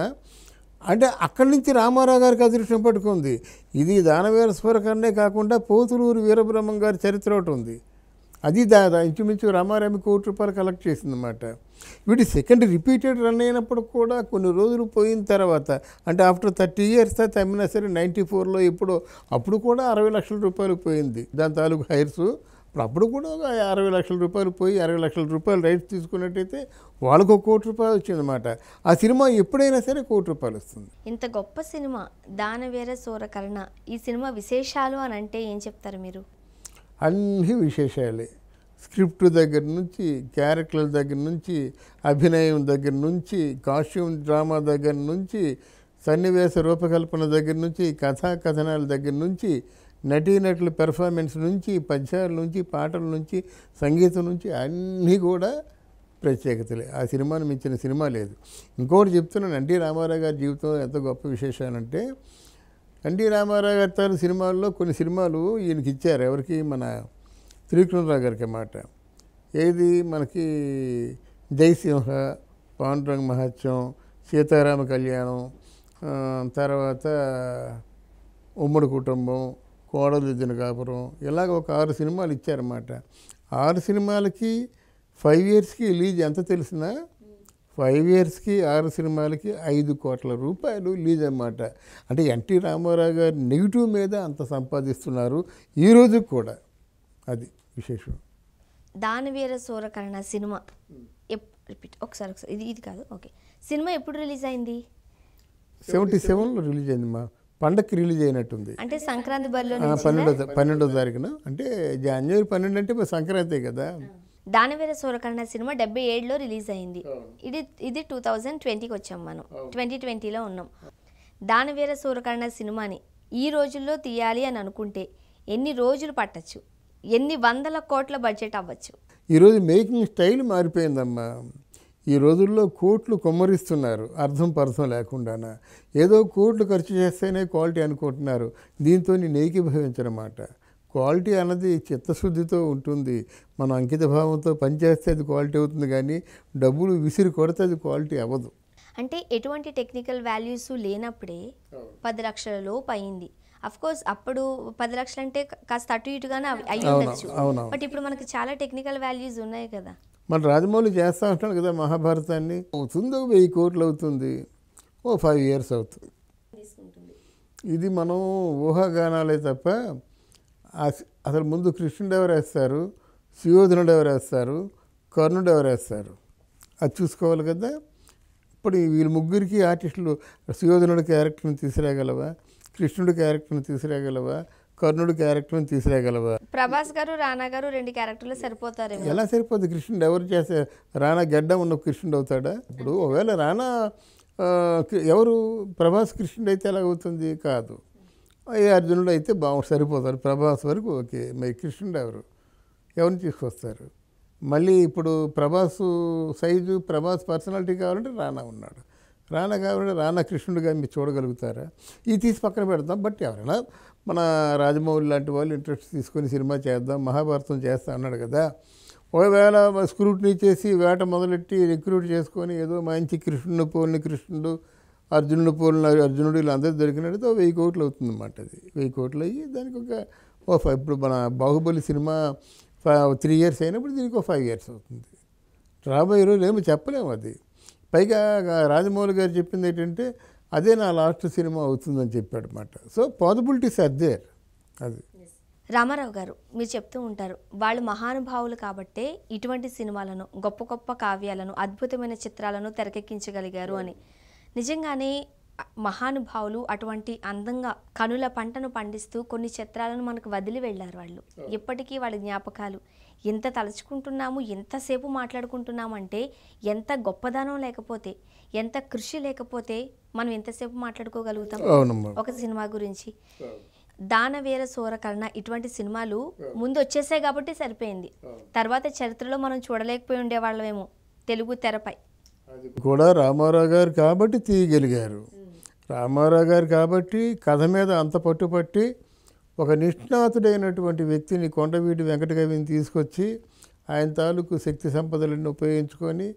అంటే అక్కడి నుంచి రామారావు గారికి అదృష్టం పట్టుకుంది ఇది దానవీర సూరకర్ణే కాకుండా పోతులూరు వీరబ్రహ్మం గారి చరిత్ర ఒకటి ఉంది అది దాదా ఇంచుమించు రామారామి కోటి రూపాయలు కలెక్ట్ చేసిందన్నమాట వీటి సెకండ్ రిపీటెడ్ రన్ అయినప్పుడు కూడా కొన్ని రోజులు పోయిన తర్వాత అంటే ఆఫ్టర్ థర్టీ ఇయర్స్ తర్వాత అమ్మినా సరే నైంటీ ఫోర్లో ఎప్పుడో అప్పుడు కూడా అరవై లక్షల రూపాయలు పోయింది దాని తాలూకు హైర్సు ఇప్పుడు అప్పుడు కూడా ఒక అరవై లక్షల రూపాయలు పోయి అరవై లక్షల రూపాయలు రైట్స్ తీసుకున్నట్టయితే వాళ్ళకు ఒక కోటి రూపాయలు వచ్చిందన్నమాట ఆ సినిమా ఎప్పుడైనా సరే కోటి రూపాయలు వస్తుంది ఇంత గొప్ప సినిమా దానవీర సూరకరణ ఈ సినిమా విశేషాలు అని అంటే ఏం చెప్తారు మీరు అన్ని విశేషాలే స్క్రిప్ట్ దగ్గర నుంచి క్యారెక్టర్ల దగ్గర నుంచి అభినయం దగ్గర నుంచి కాస్ట్యూమ్ డ్రామా దగ్గర నుంచి సన్నివేశ రూపకల్పన దగ్గర నుంచి కథా కథనాల దగ్గర నుంచి నటీనటుల పెర్ఫార్మెన్స్ నుంచి పద్యాల నుంచి పాటల నుంచి సంగీతం నుంచి అన్నీ కూడా ప్రత్యేకతలే ఆ సినిమాను మించిన సినిమా లేదు ఇంకోటి చెప్తున్నాను ఎన్టీ రామారావు గారి జీవితం ఎంత గొప్ప విశేషాలంటే ఎన్టీ రామారావు గారి తాను సినిమాల్లో కొన్ని సినిమాలు ఈయనకి ఇచ్చారు ఎవరికి మన త్రికృణరావు గారికి అన్నమాట ఏది మనకి జయసింహ పాండురంగ మహత్యం సీతారామ కళ్యాణం తర్వాత ఉమ్మడి కుటుంబం కోడలు దిద్దిన కాపురం ఇలాగ ఒక ఆరు సినిమాలు ఇచ్చారన్నమాట ఆరు సినిమాలకి ఫైవ్ ఇయర్స్కి లీజ్ ఎంత తెలిసినా ఫైవ్ ఇయర్స్కి ఆరు సినిమాలకి ఐదు కోట్ల రూపాయలు లీజ్ అన్నమాట అంటే ఎన్టీ రామారావు గారు నెగిటివ్ మీద అంత సంపాదిస్తున్నారు ఈరోజు కూడా అది విశేషం దానవీర సూరకరణ సినిమా రిపీట్ ఒకసారి ఒకసారి ఇది ఇది కాదు ఓకే సినిమా ఎప్పుడు రిలీజ్ అయింది సెవెంటీ సెవెన్లో రిలీజ్ అయింది మా పండక్కి రిలీజ్ అయినట్టుంది అంటే సంక్రాంతి పన్నెండో పన్నెండో తారీఖున అంటే జనవరి పన్నెండు అంటే సంక్రాంతి కదా దానవీర సూరకర్ణ సినిమా డెబ్బై ఏడులో రిలీజ్ అయింది ఇది ఇది టూ థౌజండ్ ట్వంటీకి వచ్చాం మనం ట్వంటీ ట్వంటీలో ఉన్నాం దానవీర సూరకర్ణ సినిమాని ఈ రోజుల్లో తీయాలి అని అనుకుంటే ఎన్ని రోజులు పట్టచ్చు ఎన్ని వందల కోట్ల బడ్జెట్ అవ్వచ్చు ఈరోజు మేకింగ్ స్టైల్ మారిపోయిందమ్మా ఈ రోజుల్లో కోట్లు కొమ్మరిస్తున్నారు అర్థం పర్థం లేకుండా ఏదో కోట్లు ఖర్చు చేస్తేనే క్వాలిటీ అనుకుంటున్నారు దీంతో నేకీభవించనమాట క్వాలిటీ అన్నది చిత్తశుద్ధితో ఉంటుంది మనం అంకిత భావంతో పనిచేస్తే అది క్వాలిటీ అవుతుంది కానీ డబ్బులు విసిరి కొడితే అది క్వాలిటీ అవ్వదు అంటే ఎటువంటి టెక్నికల్ వాల్యూస్ లేనప్పుడే పది లక్షల లోపు అయింది అఫ్ కోర్స్ అప్పుడు పది లక్షలు అంటే కాస్త అటు ఇటుగానే అయ్యి ఉండొచ్చు బట్ ఇప్పుడు మనకి చాలా టెక్నికల్ వాల్యూస్ ఉన్నాయి కదా మన రాజమౌళి చేస్తూ ఉంటాడు కదా మహాభారతాన్ని అవుతుందో వెయ్యి కోట్లు అవుతుంది ఓ ఫైవ్ ఇయర్స్ అవుతుంది ఇది మనం ఊహాగానాలే తప్ప అసలు ముందు కృష్ణుడు ఎవరు వేస్తారు సుయోధనుడు ఎవరు వేస్తారు కర్ణుడు ఎవరు వేస్తారు అది చూసుకోవాలి కదా ఇప్పుడు వీళ్ళు ముగ్గురికి ఆర్టిస్టులు సుయోధనుడు క్యారెక్టర్ని తీసిరాగలవా కృష్ణుడు క్యారెక్టర్ని తీసిరాగలవా కర్ణుడు క్యారెక్టర్ని తీసిరేయగలవా ప్రభాస్ గారు రానా గారు రెండు క్యారెక్టర్లు సరిపోతారు ఎలా సరిపోతుంది కృష్ణుడు ఎవరు చేసే రానా గడ్డ ఉన్న కృష్ణుడు అవుతాడా ఇప్పుడు ఒకవేళ రానా ఎవరు ప్రభాస్ కృష్ణుడు అయితే ఎలాగవుతుంది కాదు ఏ అర్జునుడు అయితే బాగు సరిపోతారు ప్రభాస్ వరకు ఓకే మరి కృష్ణుడు ఎవరు ఎవరిని తీసుకొస్తారు మళ్ళీ ఇప్పుడు ప్రభాస్ సైజు ప్రభాస్ పర్సనాలిటీ కావాలంటే రానా ఉన్నాడు రానా కావాలంటే రానా కృష్ణుడిగా మీరు చూడగలుగుతారా ఇది తీసి పక్కన పెడతాం బట్ ఎవరైనా మన రాజమౌళి లాంటి వాళ్ళు ఇంట్రెస్ట్ తీసుకొని సినిమా చేద్దాం మహాభారతం చేస్తా అన్నాడు కదా ఒకవేళ స్క్రూట్ని చేసి వేట మొదలెట్టి రిక్రూట్ చేసుకొని ఏదో మంచి కృష్ణుడు పోలిన కృష్ణుడు అర్జునుడు పోలిన అర్జునుడు వీళ్ళందరూ దొరికినట్టు వెయ్యి కోట్లు అవుతుందన్నమాట అది వెయ్యి కోట్లు అయ్యి దానికి ఒక ఓ ఫైవ్ ఇప్పుడు మన బాహుబలి సినిమా త్రీ ఇయర్స్ అయినప్పుడు దీనికి ఒక ఫైవ్ ఇయర్స్ అవుతుంది రాబోయే రోజులు ఏమి చెప్పలేము అది పైగా రాజమౌళి గారు చెప్పింది ఏంటంటే అదే నా లాస్ట్ సినిమా అవుతుందని చెప్పాడు అనమాట సో పాసిబిలిటీస్ అదే అది రామారావు గారు మీరు చెప్తూ ఉంటారు వాళ్ళు మహానుభావులు కాబట్టే ఇటువంటి సినిమాలను గొప్ప గొప్ప కావ్యాలను అద్భుతమైన చిత్రాలను తెరకెక్కించగలిగారు అని నిజంగానే మహానుభావులు అటువంటి అందంగా కనుల పంటను పండిస్తూ కొన్ని చిత్రాలను మనకు వదిలి వెళ్ళారు వాళ్ళు ఇప్పటికీ oh. వాళ్ళ జ్ఞాపకాలు ఇంత తలుచుకుంటున్నాము ఎంతసేపు మాట్లాడుకుంటున్నామంటే ఎంత గొప్పదనం లేకపోతే ఎంత కృషి లేకపోతే మనం ఎంతసేపు మాట్లాడుకోగలుగుతాం ఒక సినిమా గురించి దానవీర సూరకర్ణ ఇటువంటి సినిమాలు ముందు వచ్చేసాయి కాబట్టి సరిపోయింది తర్వాత చరిత్రలో మనం చూడలేకపోయి ఉండేవాళ్ళమేమో తెలుగు తెరపై కూడా రామారావు గారు కాబట్టి తీయగలిగారు రామారావు గారు కాబట్టి కథ మీద అంత పట్టుపట్టి ఒక నిష్ణాతుడైనటువంటి వ్యక్తిని కొండవీటి వెంకటగవిని తీసుకొచ్చి ఆయన తాలూకు శక్తి సంపదలను ఉపయోగించుకొని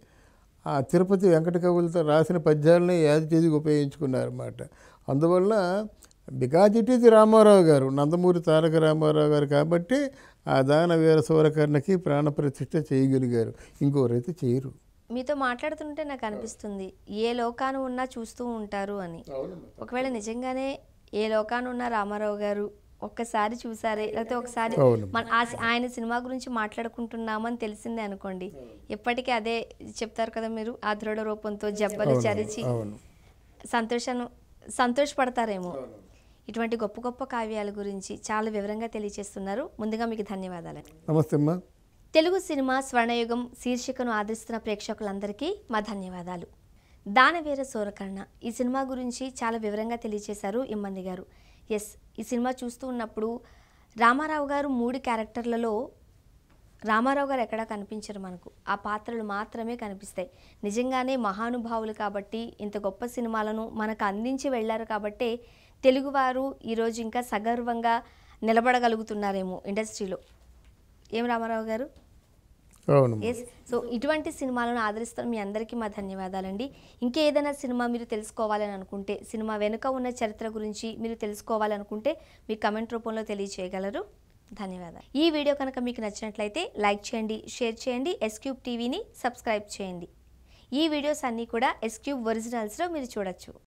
ఆ తిరుపతి వెంకటకవులతో రాసిన పద్యాలని చేసి ఉపయోగించుకున్నారన్నమాట అందువల్ల బికాజ్ ఇట్ రామారావు గారు నందమూరి తారక రామారావు గారు కాబట్టి ఆ దాన వీర సూరకర్ణకి ప్రాణప్రతిష్ఠ చేయగలిగారు ఇంకోరైతే చేయరు మీతో మాట్లాడుతుంటే నాకు అనిపిస్తుంది ఏ లోకాను ఉన్నా చూస్తూ ఉంటారు అని ఒకవేళ నిజంగానే ఏ లోకాన ఉన్నా రామారావు గారు ఒక్కసారి చూసారే లేకపోతే ఒకసారి మన ఆయన సినిమా గురించి మాట్లాడుకుంటున్నామని తెలిసిందే అనుకోండి ఎప్పటికీ అదే చెప్తారు కదా మీరు ఆ దృఢ రూపంతో జబ్బలు చరిచి సంతోషం సంతోషపడతారేమో ఇటువంటి గొప్ప గొప్ప కావ్యాల గురించి చాలా వివరంగా తెలియజేస్తున్నారు ముందుగా మీకు ధన్యవాదాలు నమస్తే అమ్మా తెలుగు సినిమా స్వర్ణయుగం శీర్షికను ఆదరిస్తున్న ప్రేక్షకులందరికీ మా ధన్యవాదాలు దానవీర సూరకర్ణ ఈ సినిమా గురించి చాలా వివరంగా తెలియజేశారు ఇమ్మంది గారు ఎస్ ఈ సినిమా చూస్తూ ఉన్నప్పుడు రామారావు గారు మూడు క్యారెక్టర్లలో రామారావు గారు ఎక్కడా కనిపించరు మనకు ఆ పాత్రలు మాత్రమే కనిపిస్తాయి నిజంగానే మహానుభావులు కాబట్టి ఇంత గొప్ప సినిమాలను మనకు అందించి వెళ్ళారు కాబట్టే తెలుగువారు ఈరోజు ఇంకా సగర్వంగా నిలబడగలుగుతున్నారేమో ఇండస్ట్రీలో ఏం రామారావు గారు ఎస్ సో ఇటువంటి సినిమాలను ఆదరిస్తారు మీ అందరికీ మా ధన్యవాదాలండి ఇంకేదైనా సినిమా మీరు తెలుసుకోవాలని అనుకుంటే సినిమా వెనుక ఉన్న చరిత్ర గురించి మీరు తెలుసుకోవాలనుకుంటే మీ కమెంట్ రూపంలో తెలియజేయగలరు ధన్యవాదాలు ఈ వీడియో కనుక మీకు నచ్చినట్లయితే లైక్ చేయండి షేర్ చేయండి ఎస్క్యూబ్ టీవీని సబ్స్క్రైబ్ చేయండి ఈ వీడియోస్ అన్నీ కూడా ఎస్క్యూబ్ ఒరిజినల్స్లో మీరు చూడొచ్చు